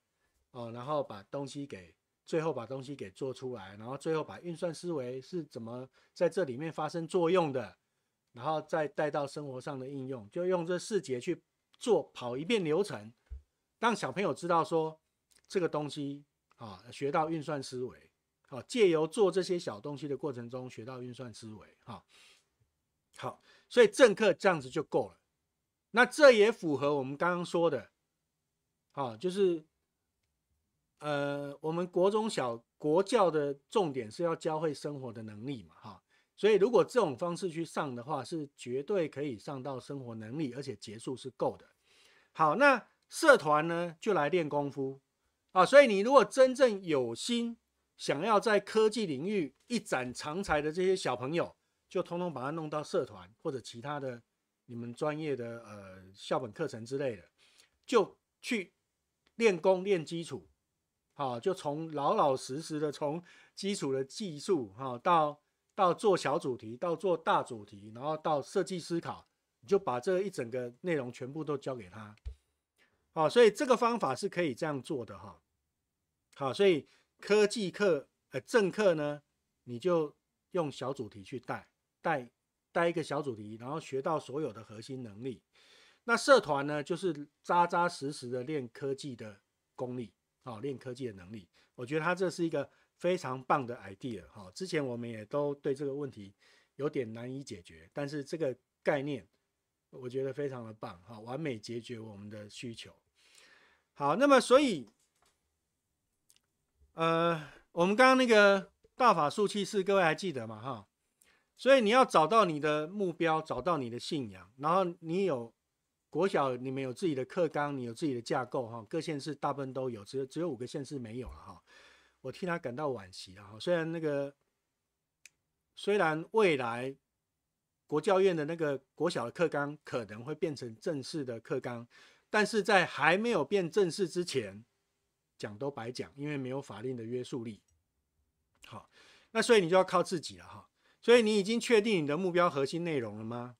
哦，然后把东西给最后把东西给做出来，然后最后把运算思维是怎么在这里面发生作用的。然后再带到生活上的应用，就用这四节去做跑一遍流程，让小朋友知道说这个东西啊，学到运算思维啊，借由做这些小东西的过程中学到运算思维哈。好，所以正课这样子就够了。那这也符合我们刚刚说的，啊，就是呃，我们国中小国教的重点是要教会生活的能力嘛，哈。所以，如果这种方式去上的话，是绝对可以上到生活能力，而且结束是够的。好，那社团呢，就来练功夫啊！所以，你如果真正有心想要在科技领域一展长才的这些小朋友，就通通把它弄到社团或者其他的你们专业的呃校本课程之类的，就去练功练基础。好，就从老老实实的从基础的技术哈到。到做小主题，到做大主题，然后到设计思考，你就把这一整个内容全部都交给他。好，所以这个方法是可以这样做的哈。好，所以科技课、呃政课呢，你就用小主题去带，带带一个小主题，然后学到所有的核心能力。那社团呢，就是扎扎实实的练科技的功力。哦，练科技的能力，我觉得他这是一个非常棒的 idea。哈，之前我们也都对这个问题有点难以解决，但是这个概念我觉得非常的棒。哈，完美解决我们的需求。好，那么所以，呃，我们刚刚那个大法术气是各位还记得吗？哈，所以你要找到你的目标，找到你的信仰，然后你有。国小你们有自己的课纲，你有自己的架构哈，各县市大部分都有，只有只有五个县市没有了哈，我替他感到惋惜啊！哈。虽然那个虽然未来国教院的那个国小的课纲可能会变成正式的课纲，但是在还没有变正式之前，讲都白讲，因为没有法令的约束力。好，那所以你就要靠自己了哈。所以你已经确定你的目标核心内容了吗？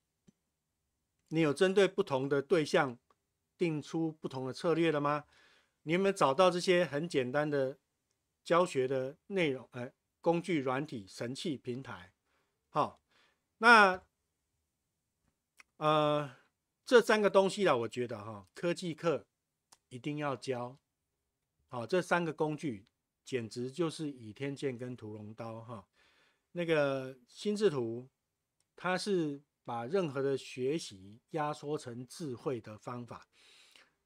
你有针对不同的对象定出不同的策略了吗？你有没有找到这些很简单的教学的内容？哎，工具、软体、神器、平台。好，那呃，这三个东西啦，我觉得哈，科技课一定要教。好，这三个工具简直就是倚天剑跟屠龙刀哈。那个心智图，它是。把任何的学习压缩成智慧的方法，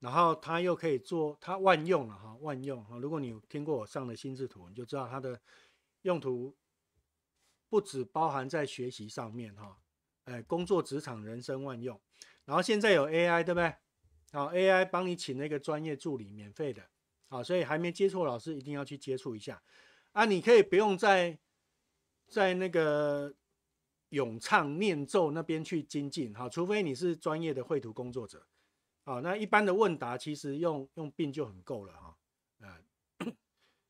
然后它又可以做，它万用了哈，万用哈。如果你听过我上的心智图，你就知道它的用途不止包含在学习上面哈，哎，工作、职场、人生万用。然后现在有 AI 对不对？啊，AI 帮你请那个专业助理，免费的，啊，所以还没接触老师一定要去接触一下啊，你可以不用在在那个。咏唱念咒那边去精进哈，除非你是专业的绘图工作者啊，那一般的问答其实用用并就很够了哈，嗯，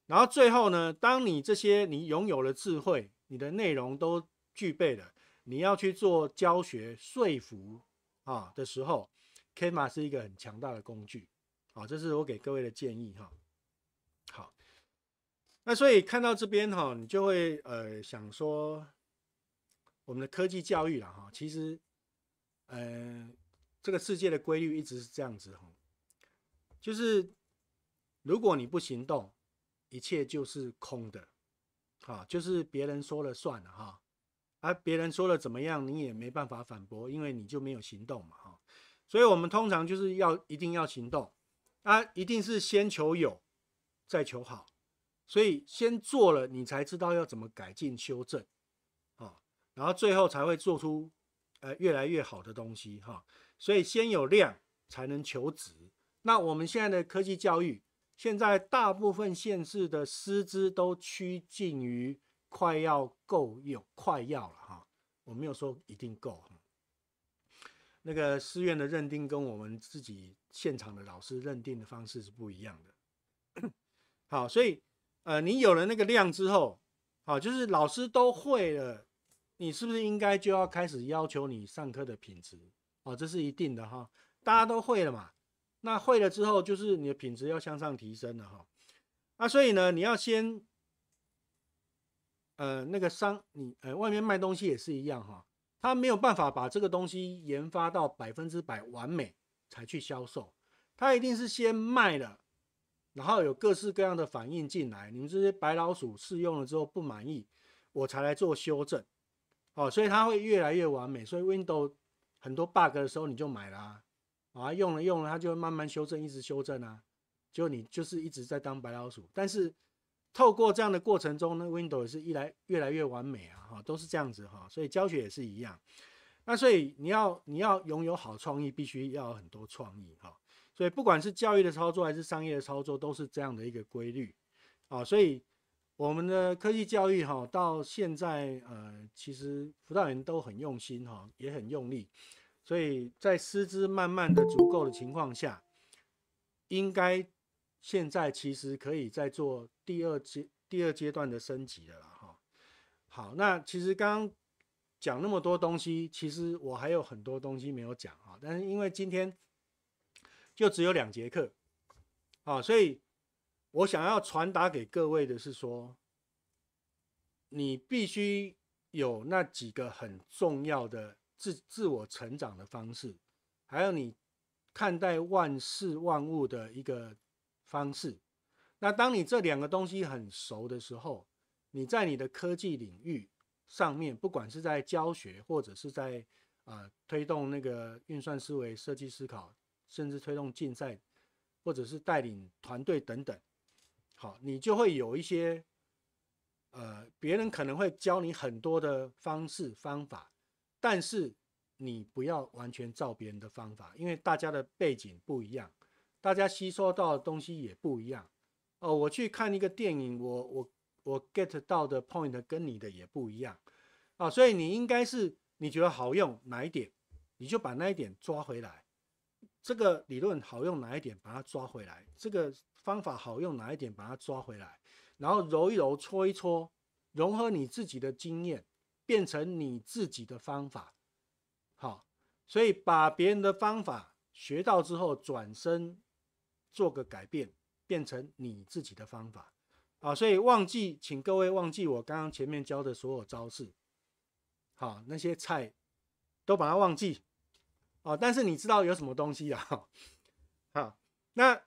然后最后呢，当你这些你拥有了智慧，你的内容都具备了，你要去做教学说服啊的时候，KMA 是一个很强大的工具，好，这是我给各位的建议哈，好，那所以看到这边哈，你就会呃想说。我们的科技教育了哈，其实，呃，这个世界的规律一直是这样子哈，就是如果你不行动，一切就是空的，啊，就是别人说了算了哈，而别人说了怎么样，你也没办法反驳，因为你就没有行动嘛哈，所以我们通常就是要一定要行动，啊，一定是先求有，再求好，所以先做了，你才知道要怎么改进修正。然后最后才会做出，呃，越来越好的东西哈。所以先有量才能求值。那我们现在的科技教育，现在大部分县市的师资都趋近于快要够有快要了哈。我没有说一定够。那个师院的认定跟我们自己现场的老师认定的方式是不一样的。好，所以呃，你有了那个量之后，好，就是老师都会了。你是不是应该就要开始要求你上课的品质哦，这是一定的哈，大家都会了嘛。那会了之后，就是你的品质要向上提升了哈。啊，所以呢，你要先，呃，那个商，你呃，外面卖东西也是一样哈，他没有办法把这个东西研发到百分之百完美才去销售，他一定是先卖了，然后有各式各样的反应进来，你们这些白老鼠试用了之后不满意，我才来做修正。哦，所以它会越来越完美，所以 Windows 很多 bug 的时候你就买啦，啊，用了用了，它就慢慢修正，一直修正啊，就你就是一直在当白老鼠。但是透过这样的过程中呢，Windows 是一来越来越完美啊，哈，都是这样子哈，所以教学也是一样。那所以你要你要拥有好创意，必须要很多创意哈，所以不管是教育的操作还是商业的操作，都是这样的一个规律啊，所以。我们的科技教育哈，到现在呃，其实辅导员都很用心哈，也很用力，所以在师资慢慢的足够的情况下，应该现在其实可以再做第二阶第二阶段的升级的了哈。好，那其实刚刚讲那么多东西，其实我还有很多东西没有讲啊，但是因为今天就只有两节课啊，所以。我想要传达给各位的是说，你必须有那几个很重要的自自我成长的方式，还有你看待万事万物的一个方式。那当你这两个东西很熟的时候，你在你的科技领域上面，不管是在教学，或者是在啊推动那个运算思维、设计思考，甚至推动竞赛，或者是带领团队等等。好，你就会有一些，呃，别人可能会教你很多的方式方法，但是你不要完全照别人的方法，因为大家的背景不一样，大家吸收到的东西也不一样。哦，我去看一个电影，我我我 get 到的 point 跟你的也不一样啊，所以你应该是你觉得好用哪一点，你就把那一点抓回来。这个理论好用哪一点，把它抓回来，这个。方法好用哪一点？把它抓回来，然后揉一揉，搓一搓，融合你自己的经验，变成你自己的方法。好，所以把别人的方法学到之后，转身做个改变，变成你自己的方法啊！所以忘记，请各位忘记我刚刚前面教的所有招式，好，那些菜都把它忘记哦，但是你知道有什么东西啊？好，那。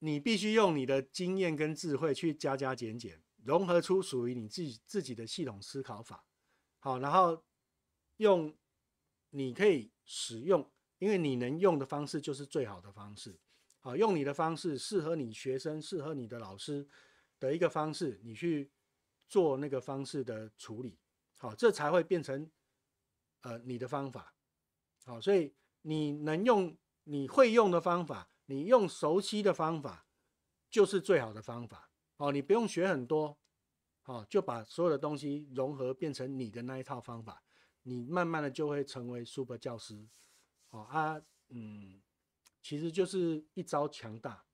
你必须用你的经验跟智慧去加加减减，融合出属于你自己自己的系统思考法。好，然后用你可以使用，因为你能用的方式就是最好的方式。好，用你的方式，适合你学生、适合你的老师的一个方式，你去做那个方式的处理。好，这才会变成呃你的方法。好，所以你能用你会用的方法。你用熟悉的方法就是最好的方法哦，你不用学很多，哦，就把所有的东西融合变成你的那一套方法，你慢慢的就会成为 super 教师，哦啊嗯，其实就是一招强大，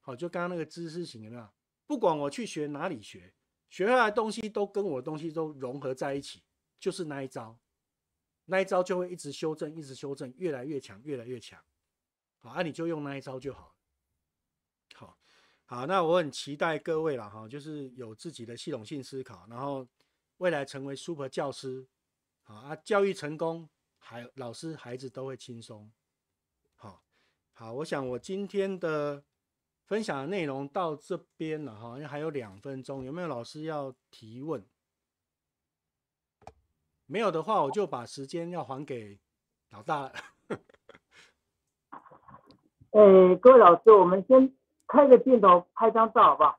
好就刚刚那个知识型有没有？不管我去学哪里学，学下来东西都跟我的东西都融合在一起，就是那一招，那一招就会一直修正，一直修正，越来越强，越来越强。好，那你就用那一招就好。好，好，那我很期待各位了哈，就是有自己的系统性思考，然后未来成为 super 教师。好啊，教育成功，孩老师孩子都会轻松。好，好，我想我今天的分享的内容到这边了哈，因为还有两分钟，有没有老师要提问？没有的话，我就把时间要还给老大。哎，各位老师，我们先开个镜头拍张照，好不好？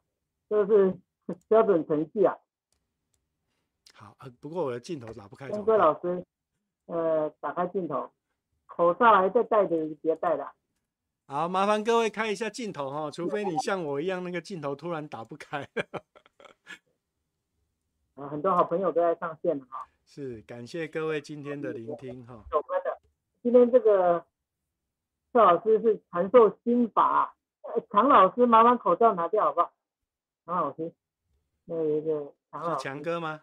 这是 (laughs) 标准程序啊。好，不过我的镜头打不开呢？东哥老师，呃，打开镜头，口罩还在戴的别戴了。好，麻烦各位看一下镜头哈，除非你像我一样那个镜头突然打不开。啊，很多好朋友都在上线了哈。是，感谢各位今天的聆听哈。有关的，今天这个。赵老师是传授心法，呃，强老师麻烦口罩拿掉好不好？常老师，那一个是强哥吗？